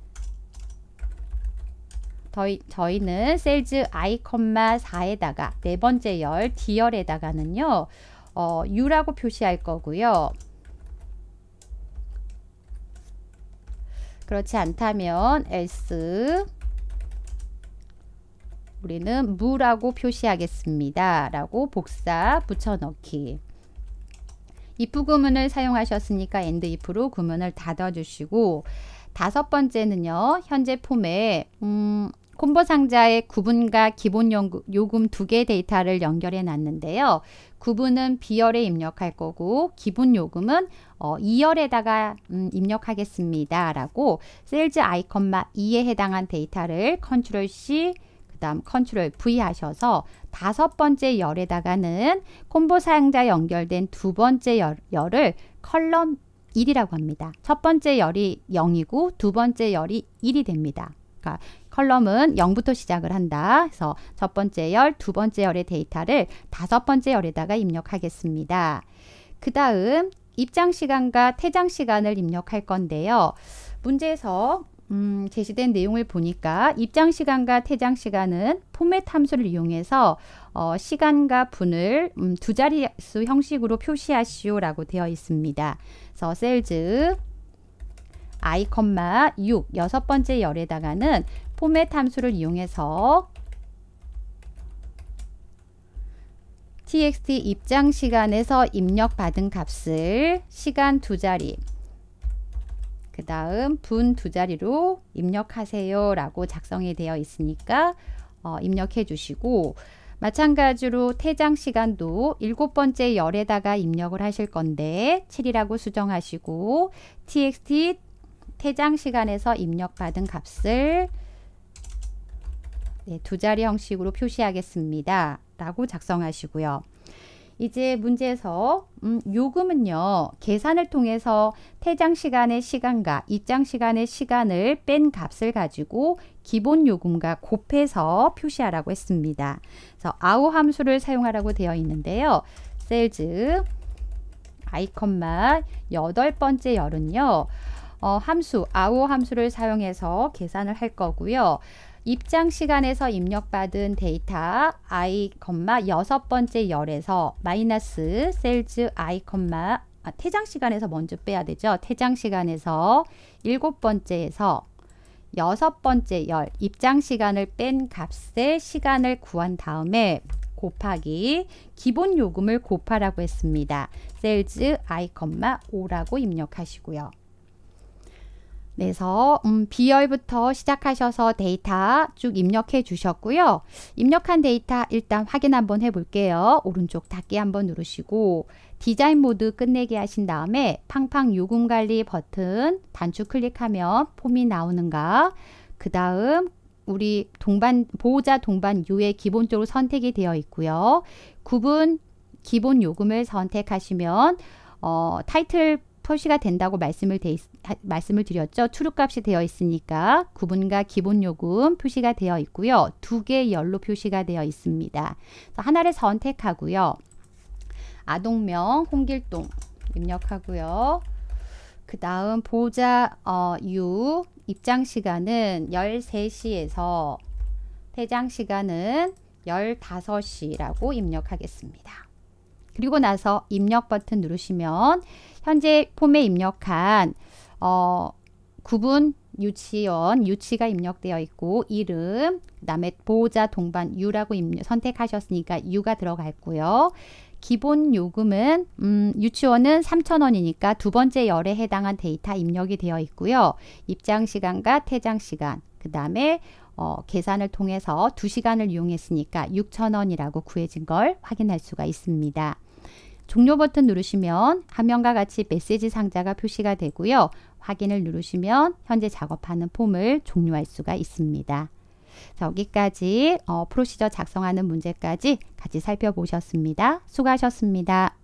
저희, 저희는 셀즈 i, 4에다가 네 번째 열, d열에다가는요. 어, u라고 표시할 거고요. 그렇지 않다면 e l s 우리는 무라고 표시하겠습니다. 라고 복사 붙여넣기 if 구문을 사용하셨으니까 and if로 구문을 닫아주시고 다섯 번째는요. 현재 폼에 음, 콤보 상자에 구분과 기본 요금 두 개 데이터를 연결해 놨는데요. 구분은 B열에 입력할 거고 기본 요금은 어, 2열에다가 음, 입력하겠습니다. 라고 셀즈 아이컨마 2에 해당한 데이터를 컨트롤 C 다음 컨트롤 V 하셔서 다섯 번째 열에다가는 콤보 상자 연결된 두 번째 열, 열을 컬럼 1이라고 합니다. 첫 번째 열이 0이고 두 번째 열이 1이 됩니다. 그러니까 컬럼은 0부터 시작을 한다. 그래서 첫 번째 열, 두 번째 열의 데이터를 다섯 번째 열에다가 입력하겠습니다. 그 다음 입장 시간과 퇴장 시간을 입력할 건데요. 문제에서 음, 제시된 내용을 보니까 입장 시간과 퇴장 시간은 포맷 함수를 이용해서 어, 시간과 분을 음, 두자릿수 형식으로 표시하시오라고 되어 있습니다. 그래서 셀즈 i, 6 여섯 번째 열에다가는 포맷 함수를 이용해서 txt 입장 시간에서 입력받은 값을 시간 두 자리 그 다음 분 두 자리로 입력하세요 라고 작성이 되어 있으니까 어, 입력해 주시고 마찬가지로 퇴장 시간도 일곱 번째 열에다가 입력을 하실 건데 7이라고 수정하시고 txt 퇴장 시간에서 입력받은 값을 네, 두 자리 형식으로 표시하겠습니다. 라고 작성하시고요. 이제 문제에서 음, 요금은요. 계산을 통해서 퇴장 시간의 시간과 입장 시간의 시간을 뺀 값을 가지고 기본 요금과 곱해서 표시하라고 했습니다. 그래서 아우 함수를 사용하라고 되어 있는데요. 셀즈 아 여덟 번째 열은요. 어, 함수, 아우 함수를 사용해서 계산을 할 거고요. 입장 시간에서 입력받은 데이터 i, 여섯 번째 열에서 마이너스 셀즈 i, 아, 퇴장 시간에서 먼저 빼야 되죠. 퇴장 시간에서 일곱 번째에서 여섯 번째 열 입장 시간을 뺀 값의 시간을 구한 다음에 곱하기 기본 요금을 곱하라고 했습니다. 셀즈 i, 5라고 입력하시고요. 그래서 음, B열부터 시작하셔서 데이터 쭉 입력해 주셨고요. 입력한 데이터 일단 확인 한번 해볼게요. 오른쪽 닫기 한번 누르시고 디자인 모드 끝내기 하신 다음에 팡팡 요금 관리 버튼 단축 클릭하면 폼이 나오는가 그 다음 우리 동반 보호자 동반 유예 기본적으로 선택이 되어 있고요. 구분 기본 요금을 선택하시면 어, 타이틀 표시가 된다고 말씀을 되, 말씀을 드렸죠. 출입값이 되어 있으니까 구분과 기본요금 표시가 되어 있고요. 두개의 열로 표시가 되어 있습니다. 하나를 선택하고요. 아동명 홍길동 입력하고요. 그 다음 보좌 어, 유 입장 시간은 13시에서 퇴장 시간은 15시라고 입력하겠습니다. 그리고 나서 입력 버튼 누르시면 현재 폼에 입력한 어, 구분 유치원 유치가 입력되어 있고 이름 그다음에 보호자 동반 유라고 입력, 선택하셨으니까 유가 들어갔고요. 기본 요금은 음, 유치원은 3,000원이니까 두 번째 열에 해당한 데이터 입력이 되어 있고요. 입장 시간과 퇴장 시간 그 다음에 어, 계산을 통해서 두시간을 이용했으니까 6,000원이라고 구해진 걸 확인할 수가 있습니다. 종료 버튼 누르시면 화면과 같이 메시지 상자가 표시가 되고요. 확인을 누르시면 현재 작업하는 폼을 종료할 수가 있습니다. 자, 여기까지 어, 프로시저 작성하는 문제까지 같이 살펴보셨습니다. 수고하셨습니다.